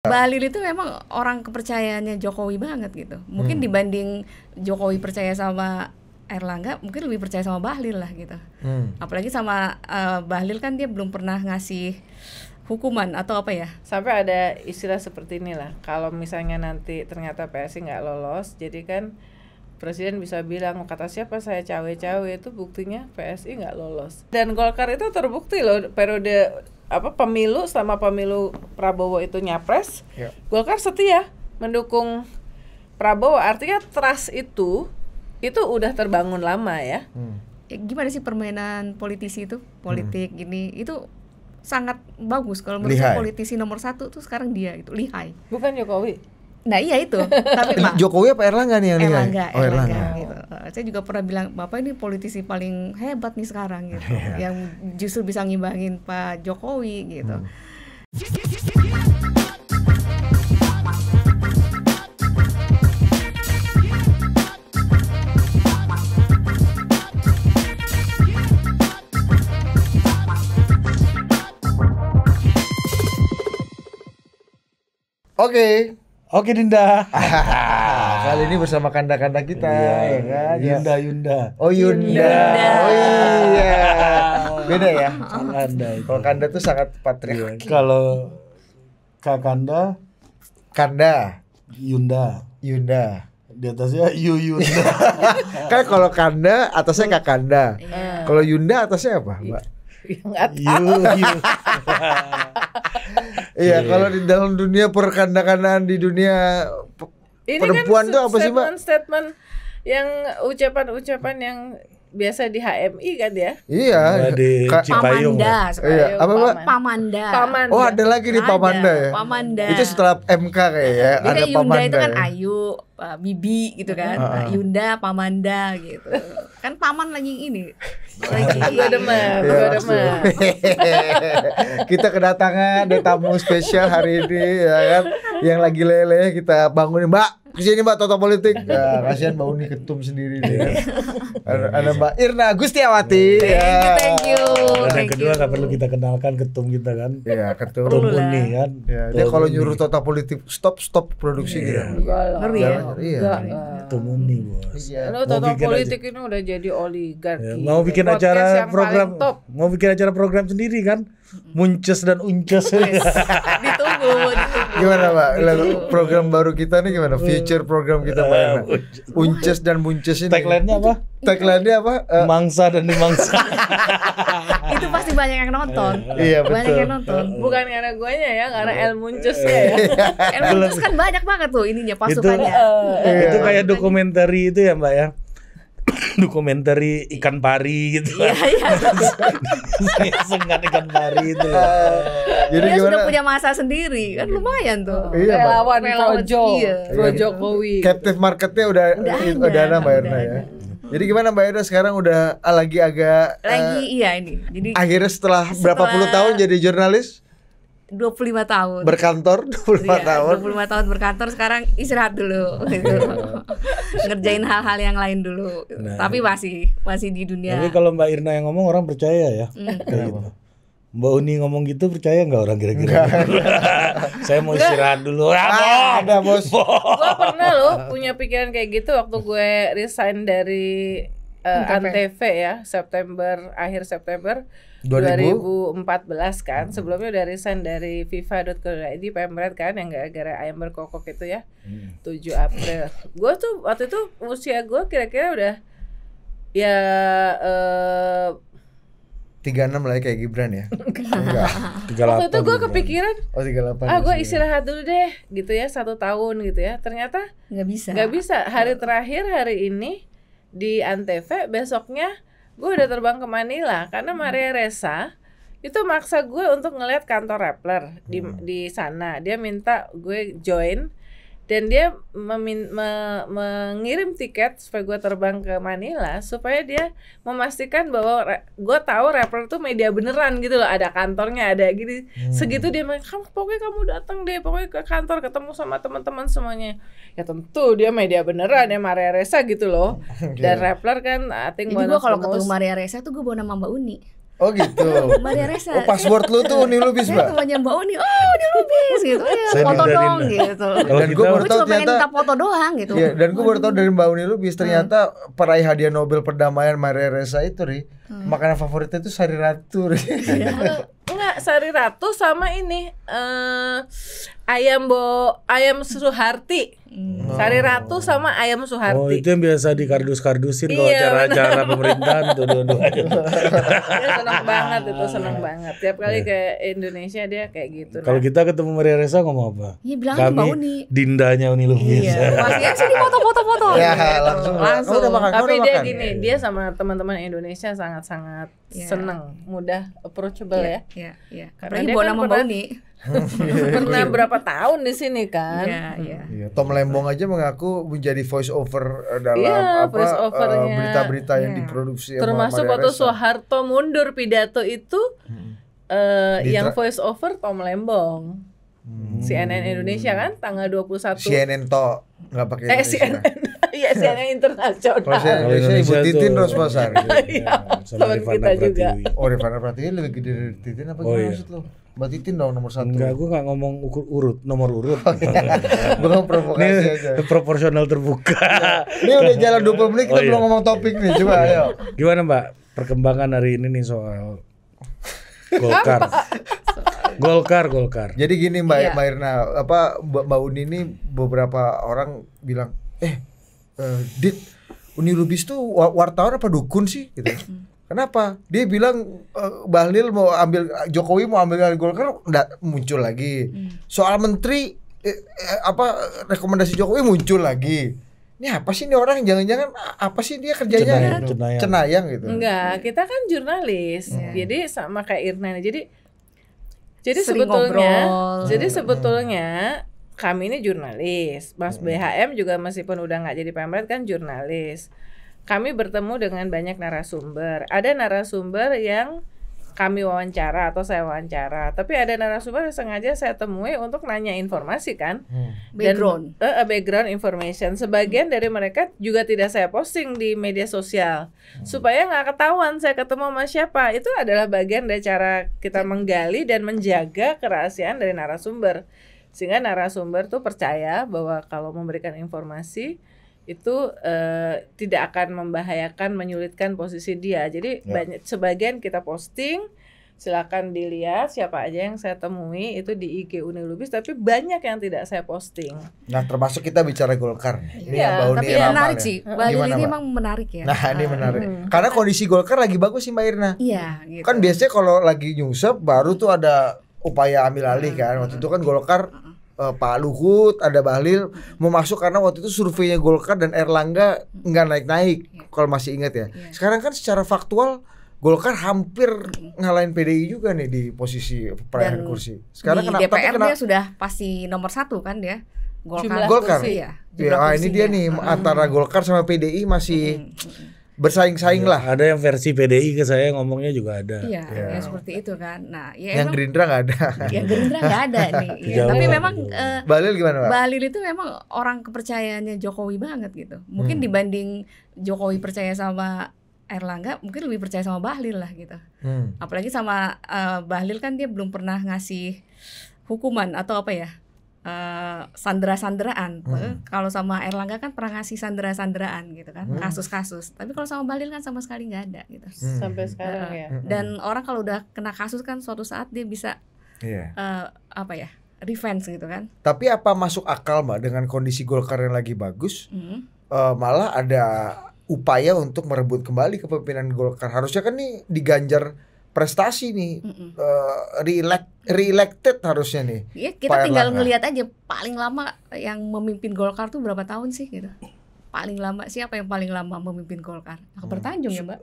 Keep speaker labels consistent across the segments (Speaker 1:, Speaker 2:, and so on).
Speaker 1: Mbak itu memang orang kepercayaannya Jokowi banget gitu. Mungkin hmm. dibanding Jokowi percaya sama Erlangga, mungkin lebih percaya sama Bahlil lah gitu. Hmm. Apalagi sama uh, Bahlil kan dia belum pernah ngasih hukuman atau apa ya? Sampai ada istilah
Speaker 2: seperti inilah. Kalau misalnya nanti ternyata PSI nggak lolos, jadi kan Presiden bisa bilang kata siapa saya cawe-cawe itu buktinya PSI nggak lolos. Dan Golkar itu terbukti loh periode apa pemilu sama pemilu Prabowo itu nyapres, yeah. Golkar setia mendukung Prabowo. Artinya trust itu
Speaker 1: itu udah terbangun lama ya. Hmm. Ya, gimana sih permainan politisi itu politik hmm. gini itu sangat bagus kalau menurut saya politisi nomor satu tuh sekarang dia itu lihai. Bukan Jokowi. Nah iya itu. Tapi Pak
Speaker 3: Jokowi apa Erlangga nih yang Erlangga, Erlangga. Oh, Erlangga. Erlangga gitu.
Speaker 1: Saya juga pernah bilang Bapak ini politisi paling hebat nih sekarang gitu, iya. yang justru bisa ngimbangin Pak Jokowi gitu. Hmm.
Speaker 3: Oke, Oke Dinda. Kali ini bersama kanda-kanda kita iya, ya kan. Yunda Yunda. Oh Yunda. Yunda. Oh iya. Beda ya.
Speaker 4: Kanda. Kalau
Speaker 3: kanda tuh sangat patriarki. Iya.
Speaker 4: Kalau kakanda kanda Yunda. Yunda. Di atasnya Yu Yunda.
Speaker 3: kan kalau kanda atasnya kakanda. Iya. Kalau Yunda atasnya apa, Mbak? Iya. Ya nggak iya, iya. Iya, iya, kalau di dalam dunia perkandang di dunia Ini kan perempuan kan tuh apa sih, Mbak?
Speaker 2: statement yang ucapan-ucapan yang biasa di HMI kan ya?
Speaker 3: Iya. Di Cipayung. Pamanda. Iya. Apa pak?
Speaker 1: Pamanda. Pamanda. Oh ada lagi di Pamanda ya. Pamanda. Itu
Speaker 3: setelah MK kayak ya. Jadi ada Yunda itu kan ya.
Speaker 1: Ayu, Bibi gitu kan. Uh ah, huh ah. Yunda, Pamanda gitu. kan paman lagi ini.
Speaker 3: lagi. demen, iya, kita kedatangan ada tamu spesial hari ini ya kan. Yang lagi leleh kita bangunin Mbak Kesini Mbak Toto Politik. Ya, kasihan Mbak Uni ketum sendiri dia. Iya. Ada, Mbak Irna Gustiawati. Thank you, ya. thank you. Dan yang kedua nggak perlu kita kenalkan ketum kita kan. Iya, ketum. Ketum Uni kan. Ya, dia kalau nyuruh Toto Politik stop stop produksi iya.
Speaker 4: ya. Ngeri ya. Iya.
Speaker 3: Ketum Uni bos.
Speaker 2: Iya. Toto Politik ini udah jadi oligarki. Iya, mau bikin acara program.
Speaker 4: Mau bikin acara program sendiri kan munces dan unces yes. ditunggu, ditunggu gimana
Speaker 3: pak lalu program baru kita nih gimana mm. future program kita pak uh, unces dan munces ini tagline-nya apa tagline-nya apa uh, mangsa dan dimangsa
Speaker 1: itu pasti banyak yang nonton iya, iya betul banyak yang nonton mm. bukan karena guanya ya karena El iya. Munces
Speaker 2: iya. ya
Speaker 4: El Munces kan
Speaker 1: banyak banget tuh ininya pasukannya itu,
Speaker 4: uh, itu kayak dokumenter itu ya mbak ya dokumenter ikan pari gitu. Iya, iya. Sengat ikan pari itu. Uh, ya. eh, jadi Dia gimana? sudah punya
Speaker 1: masa sendiri, kan iya. lumayan tuh. Iya, relawan, Projo. Iya. Projo Jokowi.
Speaker 3: Iya. Captive marketnya udah udah, ada, udah ada Mbak Erna ya. Jadi gimana Mbak erna sekarang udah ah, lagi agak lagi
Speaker 1: uh, iya ini. Jadi akhirnya
Speaker 3: setelah, setelah berapa puluh tahun jadi jurnalis?
Speaker 1: 25 tahun.
Speaker 3: Berkantor 25 ya,
Speaker 1: tahun. 25 tahun berkantor sekarang istirahat dulu gitu. Ngerjain hal-hal yang lain dulu. Nah, Tapi masih masih di dunia. Tapi
Speaker 4: kalau Mbak Irna yang ngomong orang percaya ya. Hmm. gitu. Mbak Uni ngomong gitu percaya nggak orang kira-kira? Saya mau istirahat dulu. Ah, ada bos. gue
Speaker 2: pernah loh punya pikiran kayak gitu waktu gue resign dari uh, eh, Antv ya September akhir September 2014 kan hmm. sebelumnya udah resign dari fifa.co.id pemret kan yang gara-gara ayam berkokok itu ya hmm. 7 April gue tuh waktu itu usia gue kira-kira udah ya eh uh,
Speaker 3: 36 lah ya, kayak Gibran ya Enggak 38 Waktu itu gue kepikiran Oh 38 Ah gue ya? istirahat
Speaker 2: dulu deh Gitu ya Satu tahun gitu ya Ternyata Gak bisa Gak bisa Hari terakhir hari ini Di Antv Besoknya gue udah terbang ke Manila karena hmm. Maria Reza itu maksa gue untuk ngeliat kantor Rappler di hmm. di sana. Dia minta gue join dan dia memin, me, mengirim tiket supaya gue terbang ke Manila supaya dia memastikan bahwa gue tahu rapper tuh media beneran gitu loh ada kantornya ada gini hmm. segitu dia bilang kamu pokoknya kamu datang deh pokoknya ke kantor ketemu sama teman-teman semuanya ya tentu dia media beneran ya Maria Reza gitu loh
Speaker 3: dan
Speaker 1: rapper kan ating gue kalau ketemu Maria Reza tuh gue bawa nama Mbak Uni
Speaker 2: Oh gitu.
Speaker 3: Maria Reza. Oh, password lu tuh Uni Lubis, Mbak.
Speaker 1: namanya Mbak Uni. Oh, Uni Lubis gitu. Ya, foto dong gitu. dan gue baru tahu ternyata minta foto doang gitu. Iya,
Speaker 3: dan gue baru tahu dari Mbak Uni Lubis ternyata hmm. peraih hadiah Nobel perdamaian Maria Reza itu, Ri Hmm. Makanan favoritnya itu sari ratu. Ya.
Speaker 2: Enggak, sari ratu sama ini uh, ayam bo ayam Suharti. Hmm. Sari ratu sama ayam Suharti. Oh, itu
Speaker 4: yang biasa di kardus kardusin kalau iya, acara-acara pemerintahan tuh dua-duanya. ya,
Speaker 2: senang banget itu, seneng iya. banget. Tiap kali yeah. ke Indonesia dia kayak gitu. Kalau
Speaker 4: nah. kita ketemu Maria Reza ngomong apa? Iya, bilang Kami nih dindanya Uni Lubis. Iya. Masih sih di
Speaker 3: foto-foto-foto. Ya, iya, gitu. langsung. Langsung.
Speaker 2: Oh, Tapi dia makan. gini, dia sama teman-teman Indonesia sangat sangat-sangat yeah. seneng, mudah approachable yeah, ya. Iya, yeah, iya. Yeah. Apalagi Bona
Speaker 1: kan pernah iya.
Speaker 2: berapa tahun di sini kan? Iya, yeah,
Speaker 3: hmm. Yeah. Tom Lembong aja mengaku menjadi voice over eh, dalam yeah,
Speaker 2: apa uh, berita-berita
Speaker 3: yang yeah. diproduksi Termasuk waktu
Speaker 2: Soeharto mundur pidato itu hmm. uh, yang voice over Tom Lembong. Hmm. CNN Indonesia kan tanggal 21 CNN
Speaker 3: to nggak pakai eh, CNN
Speaker 2: Iya CNN iya. internasional. Kalau CNN Indonesia, Ibu Titin
Speaker 3: Rosmasari. Iya, iya. Sama kita juga. Oh Rifana Pratiwi lebih gede dari Titin apa oh, iya. maksud lo? Mbak Titin dong nomor satu. Enggak, gue nggak ngomong ukur urut, nomor urut.
Speaker 4: Oh, iya. gue ngomong provokasi aja. Proporsional terbuka. Ini udah jalan 20 menit kita oh, belum ngomong topik nih, coba ayo. Gimana Mbak perkembangan hari ini nih soal Golkar. Golkar, Golkar. Jadi gini Mbak, iya. Irna, apa
Speaker 3: Mbak Uni ini beberapa orang bilang, eh, uh, Dit, Uni Lubis tuh wartawan apa dukun sih? Gitu. Kenapa? Dia bilang uh, eh, Bahlil mau ambil Jokowi mau ambil Golkar, nggak muncul lagi. Hmm. Soal menteri eh, eh, apa rekomendasi Jokowi muncul lagi ini apa sih ini orang jangan-jangan apa sih dia kerjanya cenayang, cenayang. cenayang gitu enggak
Speaker 2: kita kan jurnalis hmm. jadi sama kayak Irna jadi
Speaker 1: jadi Sering sebetulnya ngobrol. jadi hmm.
Speaker 2: sebetulnya kami ini jurnalis Mas hmm. BHM juga meskipun udah nggak jadi pemret kan jurnalis kami bertemu dengan banyak narasumber ada narasumber yang kami wawancara atau saya wawancara, tapi ada narasumber yang sengaja saya temui untuk nanya informasi kan,
Speaker 1: hmm. Dan, background,
Speaker 2: uh, background information. Sebagian hmm. dari mereka juga tidak saya posting di media sosial hmm. supaya nggak ketahuan saya ketemu sama siapa. Itu adalah bagian dari cara kita ya. menggali dan menjaga kerahasiaan dari narasumber sehingga narasumber tuh percaya bahwa kalau memberikan informasi itu uh, tidak akan membahayakan menyulitkan posisi dia jadi ya. banyak sebagian kita posting silakan dilihat siapa aja yang saya temui itu di IG Unilubis tapi banyak yang tidak saya posting.
Speaker 3: Nah termasuk kita bicara Golkar nih. Ini ya, yang tapi ini menarik sih. Mbak Gimana, ini emang
Speaker 1: menarik ya. Nah
Speaker 3: ini menarik. Hmm. Karena kondisi Golkar lagi bagus sih Mbak Irna.
Speaker 1: Iya. Gitu. Kan
Speaker 3: biasanya kalau lagi nyusup baru tuh ada upaya ambil alih kan. Waktu itu kan Golkar uh, Pak Luhut, ada Bahlil mau masuk karena waktu itu surveinya Golkar dan Erlangga nggak naik-naik ya. kalau masih ingat ya. ya. Sekarang kan secara faktual Golkar hampir ngalahin PDI juga nih di posisi perayaan kursi. Sekarang di kenapa?
Speaker 1: DPR kena, sudah pasti nomor satu kan dia. Golkar. Golkar. Kursi ya.
Speaker 3: Jumlah ya, ini dia nih hmm. antara Golkar sama PDI masih
Speaker 4: hmm bersaing-saing ya, lah. Ada yang versi PDI ke saya ngomongnya juga ada. Iya, ya. ya
Speaker 1: seperti itu kan. Nah, ya yang emang,
Speaker 4: Gerindra nggak ada. Yang Gerindra
Speaker 1: nggak ada nih. Ya, tapi memang uh,
Speaker 3: Balil gimana? Pak? Balil
Speaker 1: itu memang orang kepercayaannya Jokowi banget gitu. Mungkin hmm. dibanding Jokowi percaya sama Erlangga, mungkin lebih percaya sama Bahlil lah gitu. Hmm. Apalagi sama uh, eh, Bahlil kan dia belum pernah ngasih hukuman atau apa ya? uh, sandera-sanderaan. Hmm. Kalau sama Erlangga kan pernah ngasih sandera-sanderaan gitu kan, hmm. kasus-kasus. Hmm. Tapi kalau sama Balil kan sama sekali nggak ada gitu. Hmm. Sampai sekarang uh, ya. Hmm. Dan orang kalau udah kena kasus kan suatu saat dia bisa yeah. Iya. uh, apa ya? revenge gitu kan. Tapi
Speaker 3: apa masuk akal Mbak dengan kondisi Golkar yang lagi bagus? Hmm. Uh, malah ada upaya untuk merebut kembali kepemimpinan Golkar. Harusnya kan nih diganjar prestasi nih mm -mm. uh, reelect reelected harusnya nih. Iya, kita Pak tinggal ngelihat
Speaker 1: aja paling lama yang memimpin Golkar tuh berapa tahun sih gitu. Paling lama siapa yang paling lama memimpin Golkar? Hmm. bertanjung hmm. ya, Mbak.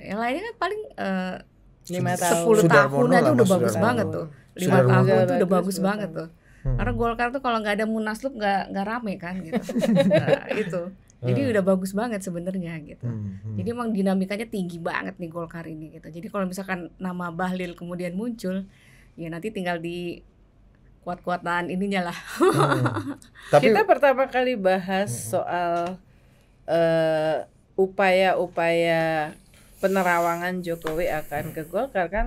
Speaker 1: Yang lainnya kan paling uh, eh, 5 tahun. 10 tahun aja udah bagus sudah banget tuh. lima tahun itu udah bagus banget tuh. Hmm. Karena Golkar tuh kalau nggak ada munaslup nggak nggak rame kan gitu. nah, itu. Jadi hmm. udah bagus banget sebenarnya gitu. Hmm, hmm. Jadi emang dinamikanya tinggi banget nih Golkar ini gitu. Jadi kalau misalkan nama Bahlil kemudian muncul, ya nanti tinggal di kuat-kuatan ininya lah. Hmm. Tapi kita pertama kali bahas hmm. soal upaya
Speaker 2: eh, upaya-upaya penerawangan Jokowi akan ke Golkar kan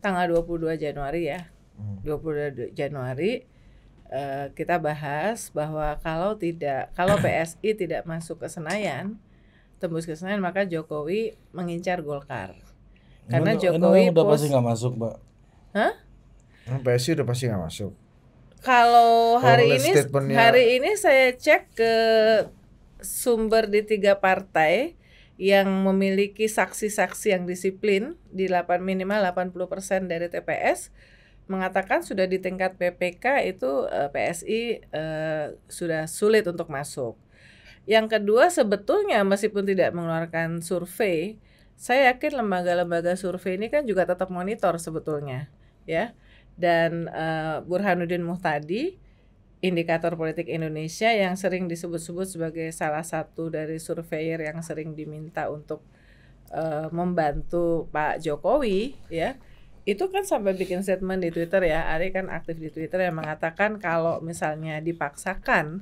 Speaker 2: tanggal 22 Januari ya. Hmm. 22 Januari Eh, kita bahas bahwa kalau tidak kalau PSI tidak masuk ke Senayan, tembus ke Senayan maka Jokowi mengincar Golkar. Karena ini, Jokowi ini udah pasti nggak masuk, Mbak. Hah?
Speaker 3: PSI udah pasti nggak masuk.
Speaker 2: Kalau hari ini hari ini saya cek ke sumber di tiga partai yang memiliki saksi-saksi yang disiplin di 8 minimal 80% dari TPS mengatakan sudah di tingkat PPK itu uh, eh, PSI uh, eh, sudah sulit untuk masuk. Yang kedua sebetulnya meskipun tidak mengeluarkan survei, saya yakin lembaga-lembaga survei ini kan juga tetap monitor sebetulnya, ya. Dan uh, Burhanuddin Muhtadi, indikator politik Indonesia yang sering disebut-sebut sebagai salah satu dari surveyor yang sering diminta untuk uh, membantu Pak Jokowi, ya itu kan sampai bikin statement di Twitter ya, Ari kan aktif di Twitter yang mengatakan kalau misalnya dipaksakan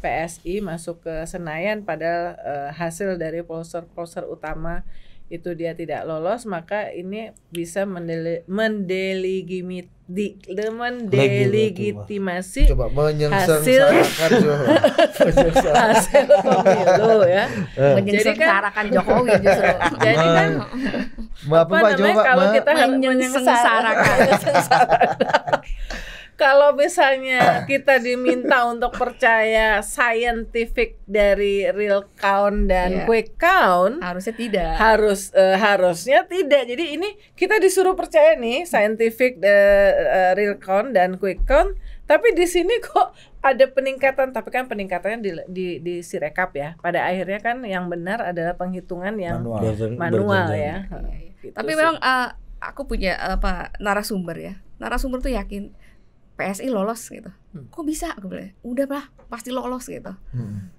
Speaker 2: PSI masuk ke Senayan pada uh, eh, hasil dari poster-poster utama itu dia tidak lolos, maka ini bisa mendele mendelegimit di demen delegitimasi
Speaker 3: hasil
Speaker 1: hasil pemilu ya. Jadi eh. kan, Jokowi justru. Jadi kan
Speaker 3: apa, apa namanya coba, kalau kita
Speaker 2: menyengsarakan kalau misalnya kita diminta untuk percaya scientific dari real count dan yeah. quick count, harusnya tidak. Harus uh, harusnya tidak. Jadi ini kita disuruh percaya nih scientific uh, uh, real count dan quick count, tapi di sini kok ada peningkatan, tapi kan peningkatannya di di di sirekap ya. Pada akhirnya kan yang benar
Speaker 1: adalah penghitungan yang manual, manual ya. Iya,
Speaker 2: iya. Gitu tapi
Speaker 1: memang uh, aku punya apa narasumber ya. Narasumber tuh yakin PSI lolos gitu. Hmm. Kok bisa? aku bilang, udah lah, pasti lolos gitu. Hmm.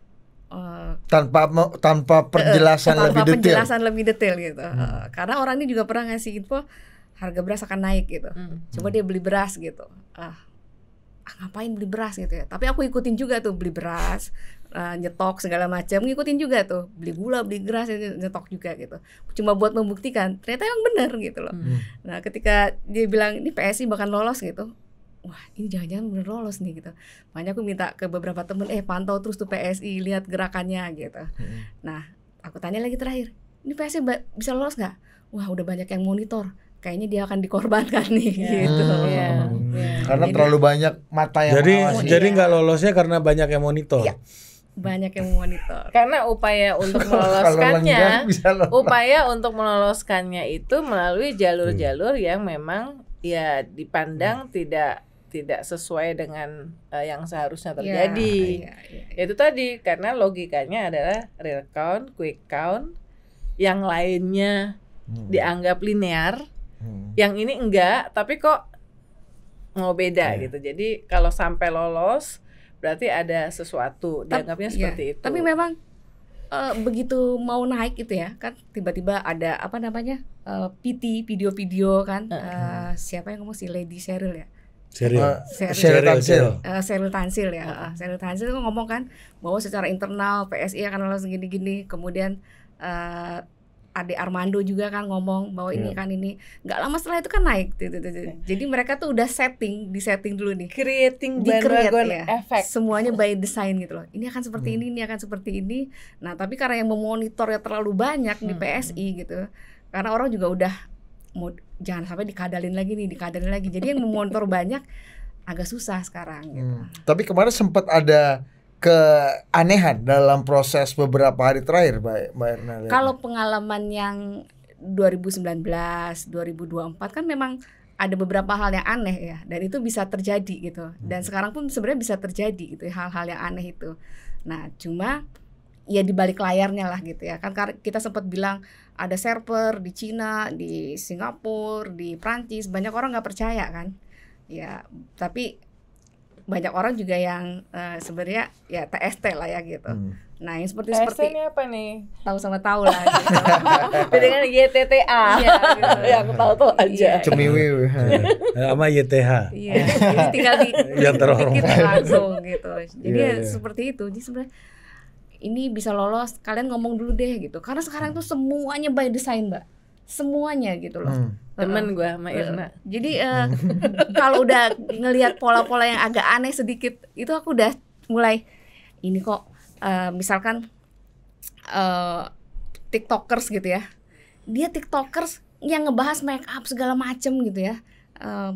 Speaker 1: Uh,
Speaker 3: tanpa tanpa eh, penjelasan uh, tanpa lebih penjelasan detail. penjelasan
Speaker 1: lebih detail gitu. Hmm. Uh, karena orang ini juga pernah ngasih info harga beras akan naik gitu. Hmm. Coba dia beli beras gitu. Ah, uh, ngapain beli beras gitu ya? Tapi aku ikutin juga tuh beli beras, uh, nyetok segala macam, ngikutin juga tuh beli gula, beli beras, nyetok juga gitu. Cuma buat membuktikan ternyata yang benar gitu loh. Hmm. Nah, ketika dia bilang ini PSI bahkan lolos gitu, wah ini jangan-jangan bener lolos nih gitu makanya aku minta ke beberapa temen eh pantau terus tuh PSI lihat gerakannya gitu hmm. nah aku tanya lagi terakhir ini PSI bisa lolos nggak wah udah banyak yang monitor kayaknya dia akan dikorbankan nih yeah. gitu. Hmm. Yeah. Yeah. Iya. Karena jadi, terlalu banyak
Speaker 4: mata yang Jadi mengawasi. jadi nggak lolosnya karena banyak yang monitor. Yeah.
Speaker 1: Banyak yang monitor. karena upaya untuk
Speaker 4: meloloskannya
Speaker 2: upaya untuk meloloskannya itu melalui jalur-jalur yang memang ya dipandang hmm. tidak tidak sesuai dengan uh, yang seharusnya iya, terjadi. Yeah, yeah, yeah. Itu tadi karena logikanya adalah real count, quick count, yang lainnya hmm. dianggap linear, hmm. yang ini enggak, tapi kok mau beda yeah. gitu. Jadi kalau sampai lolos berarti ada sesuatu Ta dianggapnya iya. seperti
Speaker 1: itu. Tapi memang uh, begitu mau naik itu ya kan tiba-tiba ada apa namanya uh, eh, PT video-video kan uh, uh, siapa yang ngomong si Lady Cheryl ya Seril. Seril Tansil. Uh, Tansil ya. Uh, eh, Seril Tansil itu ngomong kan bahwa secara internal PSI akan lolos gini-gini. Kemudian uh, Ade Armando juga kan ngomong bahwa ini yeah. kan ini. Nggak lama setelah itu kan naik. Jadi mereka tuh udah setting, di setting dulu nih. Creating di create ya. effect. Semuanya by design gitu loh. Ini akan seperti hmm. ini, ini akan seperti ini. Nah tapi karena yang memonitor ya terlalu banyak hmm. di PSI gitu. Karena orang juga udah mood jangan sampai dikadalin lagi nih, dikadalin lagi. Jadi yang memonitor banyak agak susah sekarang gitu.
Speaker 3: Hmm. Tapi kemarin sempat ada keanehan dalam proses beberapa hari terakhir Mbak Mbak Erna. Kalau
Speaker 1: pengalaman yang 2019, 2024 kan memang ada beberapa hal yang aneh ya dan itu bisa terjadi gitu. Dan hmm. sekarang pun sebenarnya bisa terjadi gitu ya, hal-hal yang aneh itu. Nah, cuma ya di balik layarnya lah gitu ya. Kan kita sempat bilang ada server di Cina, di Singapura, di Prancis. Banyak orang nggak percaya kan? Ya, tapi banyak orang juga yang uh, sebenarnya ya TST lah ya gitu. Hmm. Nah, yang seperti TST seperti ini apa nih? Tahu sama tahu lah gitu. Dengan YTTA. Iya, iya, gitu. gitu. ya aku tahu tuh aja. Iya.
Speaker 4: Cemiwi sama YTH.
Speaker 1: Iya. Jadi tinggal di yang terhormat langsung gitu. Jadi yeah, ya, yeah. seperti itu. Jadi sebenarnya ini bisa lolos kalian ngomong dulu deh gitu karena sekarang tuh semuanya by design mbak semuanya gitu loh hmm. temen gue sama Irna jadi uh, kalau udah ngelihat pola-pola yang agak aneh sedikit itu aku udah mulai ini kok uh, misalkan uh, tiktokers gitu ya dia tiktokers yang ngebahas make up segala macem gitu ya uh,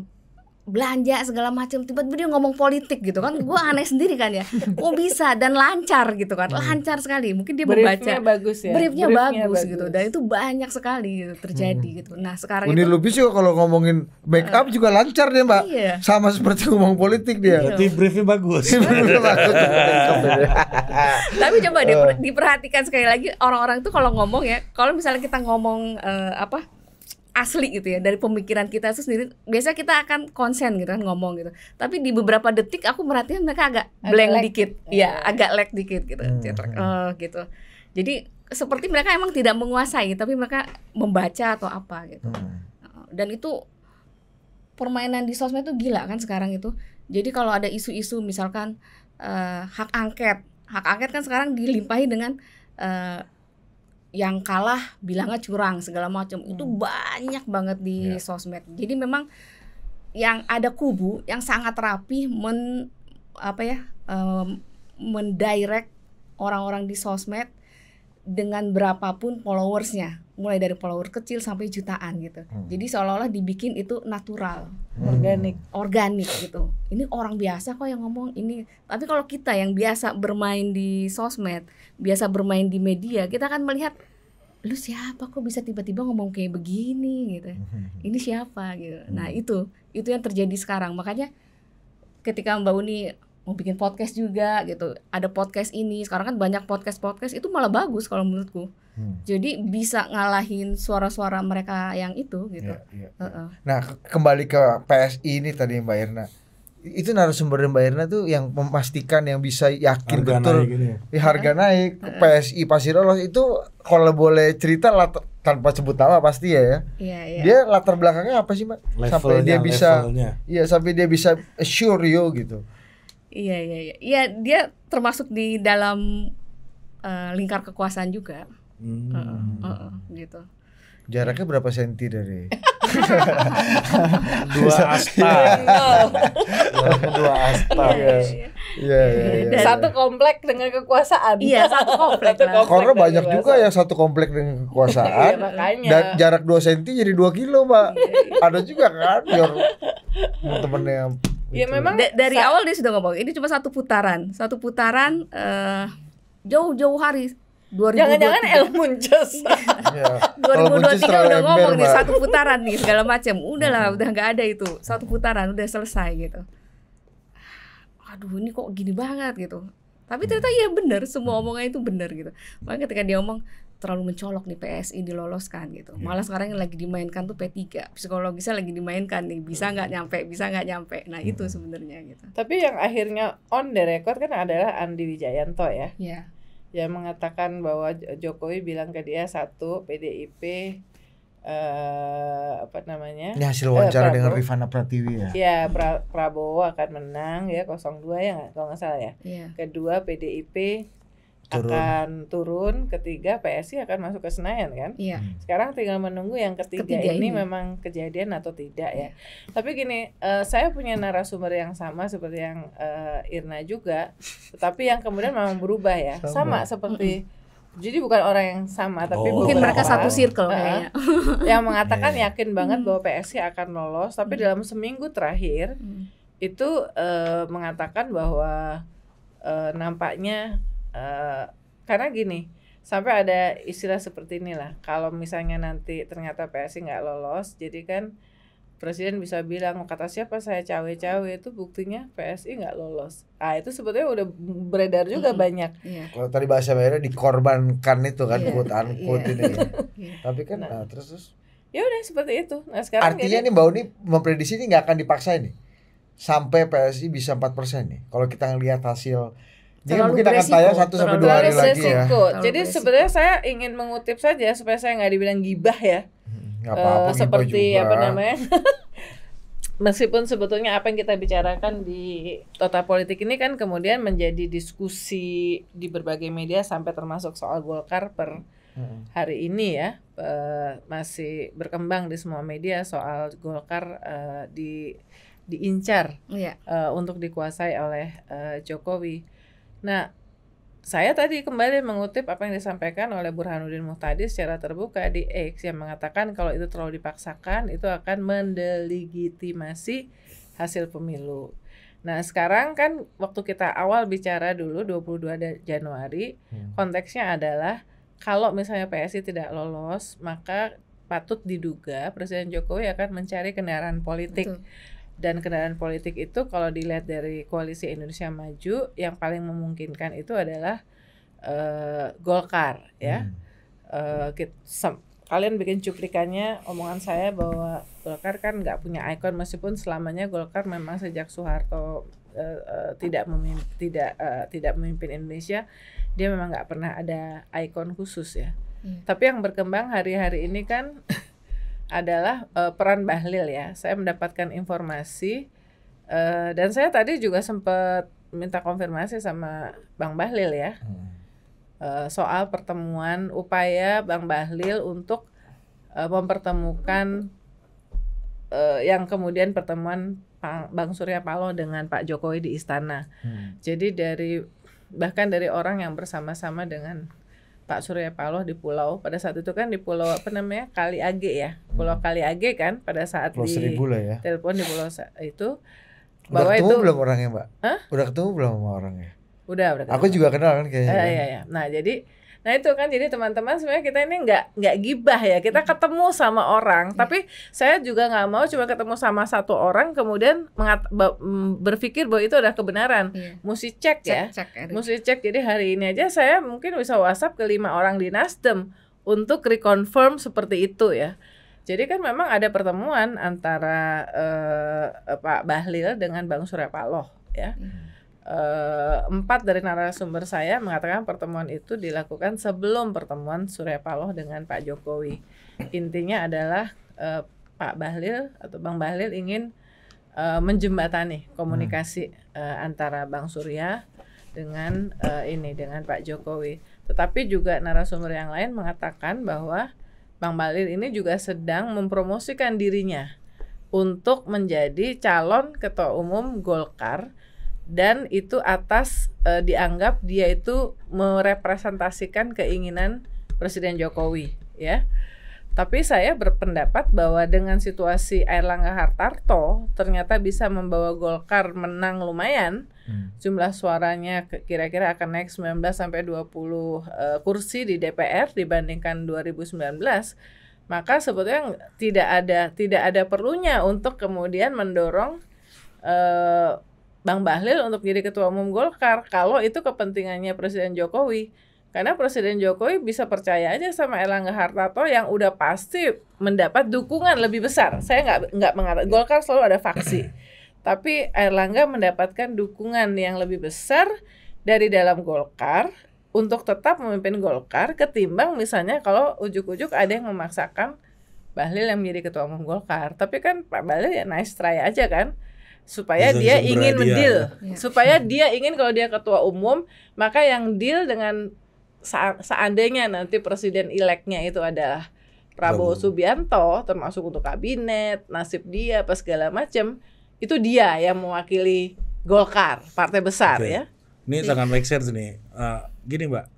Speaker 1: belanja segala macam tiba-tiba dia ngomong politik gitu kan gue aneh sendiri kan ya kok oh, bisa dan lancar gitu kan hmm. lancar sekali mungkin dia briefnya membaca bagus ya briefnya, briefnya bagus, bagus gitu dan itu banyak sekali gitu, terjadi hmm. gitu nah sekarang ini
Speaker 3: lebih juga kalau ngomongin backup uh, juga lancar dia mbak iya. sama seperti ngomong politik dia iya. berarti iya, bagus
Speaker 1: tapi coba eh. diperhatikan sekali lagi orang-orang tuh kalau ngomong ya kalau misalnya kita ngomong uh, apa asli gitu ya dari pemikiran kita itu sendiri biasanya kita akan konsen gitu kan ngomong gitu tapi di beberapa detik aku merhatiin mereka agak blank lag. dikit ya agak lag dikit gitu hmm. Uh, gitu jadi seperti mereka emang tidak menguasai tapi mereka membaca atau apa gitu hmm. Oh, dan itu permainan di sosmed itu gila kan sekarang itu jadi kalau ada isu-isu misalkan uh, hak angket hak angket kan sekarang dilimpahi dengan eh, yang kalah bilangnya curang segala macam hmm. itu banyak banget di yeah. sosmed jadi memang yang ada kubu yang sangat rapi men apa ya um, mendirect orang-orang di sosmed dengan berapapun followersnya mulai dari follower kecil sampai jutaan gitu. Hmm. Jadi seolah-olah dibikin itu natural, hmm. organik, organik gitu. Ini orang biasa kok yang ngomong ini. Tapi kalau kita yang biasa bermain di sosmed, biasa bermain di media, kita akan melihat lu siapa kok bisa tiba-tiba ngomong kayak begini gitu. Hmm, hmm, hmm. Ini siapa gitu. Nah, hmm. Nah, itu itu yang terjadi sekarang. Makanya ketika Mbak Uni mau bikin podcast juga gitu ada podcast ini sekarang kan banyak podcast podcast itu malah bagus kalau menurutku hmm. jadi bisa ngalahin suara-suara mereka yang itu gitu ya, ya. Uh -uh.
Speaker 3: nah kembali ke PSI ini tadi Mbak Irna itu narasumber Mbak Irna tuh yang memastikan yang bisa yakin harga betul naik ya. Iya, harga naik PSI pasti Lolos itu kalau boleh cerita latar, tanpa sebut nama pasti ya ya. Iya, iya. Dia latar belakangnya apa sih, Mbak? sampai dia bisa levelnya. Iya, sampai dia bisa assure you gitu.
Speaker 1: Iya iya iya. Iya dia termasuk di dalam uh, lingkar kekuasaan juga.
Speaker 3: Hmm. Uh -uh, uh gitu. Jaraknya berapa senti dari?
Speaker 1: dua asta. Iya. dua asta. Iya,
Speaker 3: iya, iya, iya Satu
Speaker 2: komplek dengan kekuasaan. Iya, satu komplek. satu komplek Karena
Speaker 3: banyak juga yang satu komplek dengan kekuasaan.
Speaker 1: iya, dan jarak
Speaker 3: dua senti jadi dua kilo, Pak.
Speaker 1: Ada juga kan,
Speaker 3: biar temennya Ya gitu. memang D dari
Speaker 1: awal dia sudah ngomong ini cuma satu putaran, satu putaran eh, jauh-jauh uh, hari. Jangan-jangan El Munches. ya. 2023 udah ngomong nih satu putaran nih segala macam. Udahlah, hmm. udah nggak ada itu. Satu putaran udah selesai gitu. Aduh, ini kok gini banget gitu. Tapi ternyata hmm. ya benar, semua omongnya itu benar gitu. Makanya ketika dia ngomong terlalu mencolok nih PSI diloloskan gitu. Yeah. Malah sekarang yang lagi dimainkan tuh P3. Psikologisnya lagi dimainkan nih, bisa iya. nggak nyampe, bisa nggak nyampe. Nah, itu iya. sebenarnya gitu. Tapi yang akhirnya on
Speaker 2: the record kan adalah Andi Wijayanto ya. Iya. Yeah. Yang mengatakan bahwa Jokowi bilang ke dia satu PDIP uh, eh, apa namanya? Ini hasil wawancara uh, dengan Rifana Pratiwi ya. Iya, pra Prabowo akan menang ya 02 ya kalau nggak salah ya. Yeah. Kedua PDIP turun. akan turun, ketiga PSI akan masuk ke Senayan kan. Iya. Hmm. Sekarang tinggal menunggu yang ketiga, ketiga ini, ini memang kejadian atau tidak ya. Iya. Tapi gini, uh, saya punya narasumber yang sama seperti yang uh, Irna juga, tetapi yang kemudian memang berubah ya. Sama, sama seperti mm Jadi bukan orang yang sama, tapi oh. mungkin mereka satu circle uh, yang mengatakan yeah. yakin banget bahwa PSI akan lolos, tapi mm. dalam seminggu terakhir mm. itu uh, mengatakan bahwa uh, nampaknya Eh, karena gini sampai ada istilah seperti inilah kalau misalnya nanti ternyata PSI nggak lolos jadi kan presiden bisa bilang kata siapa saya cawe-cawe itu buktinya PSI nggak lolos. Ah itu sebetulnya udah beredar juga -hmm. banyak. Yeah.
Speaker 3: Kalau tadi bahasa mereka dikorbankan itu kan yeah. quote unquote yeah. ini. yeah. Iya. Tapi kan nah, nah terus terus.
Speaker 2: Ya udah seperti itu. Nah sekarang artinya ini nih Mbak Uni
Speaker 3: memprediksi ini nggak akan dipaksa ini sampai PSI bisa 4% nih. Kalau kita lihat hasil
Speaker 1: jadi terlalu mungkin akan tayang satu sampai dua
Speaker 3: hari lagi ya. Jadi
Speaker 2: sebenarnya saya ingin mengutip saja supaya saya nggak dibilang gibah ya. Hmm, Gak apa-apa, uh, seperti juga. apa namanya? meskipun sebetulnya apa yang kita bicarakan di total politik ini kan kemudian menjadi diskusi di berbagai media sampai termasuk soal Golkar per hmm. hari ini ya uh, masih berkembang di semua media soal Golkar uh, di diincar yeah. Iya. uh, untuk dikuasai oleh uh, Jokowi Nah, saya tadi kembali mengutip apa yang disampaikan oleh Burhanuddin Muhtadi secara terbuka di X yang mengatakan kalau itu terlalu dipaksakan itu akan mendelegitimasi hasil pemilu. Nah, sekarang kan waktu kita awal bicara dulu 22 Januari, hmm. konteksnya adalah kalau misalnya PSI tidak lolos, maka patut diduga Presiden Jokowi akan mencari kendaraan politik. Betul dan kendaraan politik itu kalau dilihat dari koalisi Indonesia Maju yang paling memungkinkan itu adalah uh, Golkar ya. Uh, kalian bikin cuplikannya omongan saya bahwa Golkar kan nggak punya ikon meskipun selamanya Golkar memang sejak Soeharto uh, uh, tidak memimpin, tidak uh, tidak memimpin Indonesia dia memang nggak pernah ada ikon khusus ya. Hmm. Tapi yang berkembang hari-hari ini kan adalah uh, peran Bahlil ya. Saya mendapatkan informasi uh, dan saya tadi juga sempat minta konfirmasi sama Bang Bahlil ya. Hmm. Uh, soal pertemuan upaya Bang Bahlil untuk uh, mempertemukan uh, yang kemudian pertemuan Bang Surya Paloh dengan Pak Jokowi di istana. Hmm. Jadi dari bahkan dari orang yang bersama-sama dengan Pak Surya Paloh di pulau pada saat itu kan di pulau apa namanya Kali Age ya Pulau hmm. Kali Age kan pada saat pulau di lah ya. telepon di pulau itu bahwa ketemu itu, belum
Speaker 3: orangnya mbak? Hah? Udah ketemu belum sama orangnya?
Speaker 2: Udah udah. Aku juga kenal kan kayaknya. uh, kan? Iya, iya iya. Nah jadi Nah itu kan jadi teman-teman sebenarnya kita ini nggak nggak gibah ya. Kita ketemu sama orang, iya. tapi saya juga nggak mau cuma ketemu sama satu orang kemudian mengat, mm, berpikir bahwa itu adalah kebenaran. yeah. Mesti cek, ya. cek ya. Cek, Mesti cek. Jadi hari ini aja saya mungkin bisa WhatsApp ke lima orang di Nasdem untuk reconfirm seperti itu ya. Jadi kan memang ada pertemuan antara eh, Pak Bahlil dengan Bang Surya Paloh ya. yeah. Eh, empat dari narasumber saya mengatakan pertemuan itu dilakukan sebelum pertemuan Surya Paloh dengan Pak Jokowi. Intinya adalah eh, Pak Bahlil atau Bang Bahlil ingin eh, menjembatani komunikasi hmm. antara Bang Surya dengan ini dengan Pak Jokowi. Tetapi juga narasumber yang lain mengatakan bahwa Bang Bahlil ini juga sedang mempromosikan dirinya untuk menjadi calon ketua umum Golkar dan itu atas e, dianggap dia itu merepresentasikan keinginan Presiden Jokowi ya. Tapi saya berpendapat bahwa dengan situasi Langga Hartarto ternyata bisa membawa Golkar menang lumayan. Hmm. Jumlah suaranya kira-kira akan naik 19 sampai 20 uh, eh, kursi di DPR dibandingkan 2019. Maka sebetulnya tidak ada tidak ada perlunya untuk kemudian mendorong uh, Bang Bahlil untuk jadi ketua umum Golkar kalau itu kepentingannya Presiden Jokowi. Karena Presiden Jokowi bisa percaya aja sama Erlangga Hartarto yang udah pasti mendapat dukungan lebih besar. Saya nggak nggak mengatakan Golkar selalu ada faksi, tapi Erlangga mendapatkan dukungan yang lebih besar dari dalam Golkar untuk tetap memimpin Golkar ketimbang misalnya kalau ujuk-ujuk ada yang memaksakan Bahlil yang menjadi ketua umum Golkar. Tapi kan Pak Bahlil ya nice try aja kan supaya Bisa dia ingin mendil, ya. Iya. supaya dia ingin kalau dia ketua umum maka yang deal dengan seandainya nanti presiden eleknya itu adalah Prabowo Subianto termasuk untuk kabinet nasib dia apa segala macam itu dia yang mewakili Golkar partai besar okay. ya ini iya. sangat
Speaker 4: make sense nih uh, gini mbak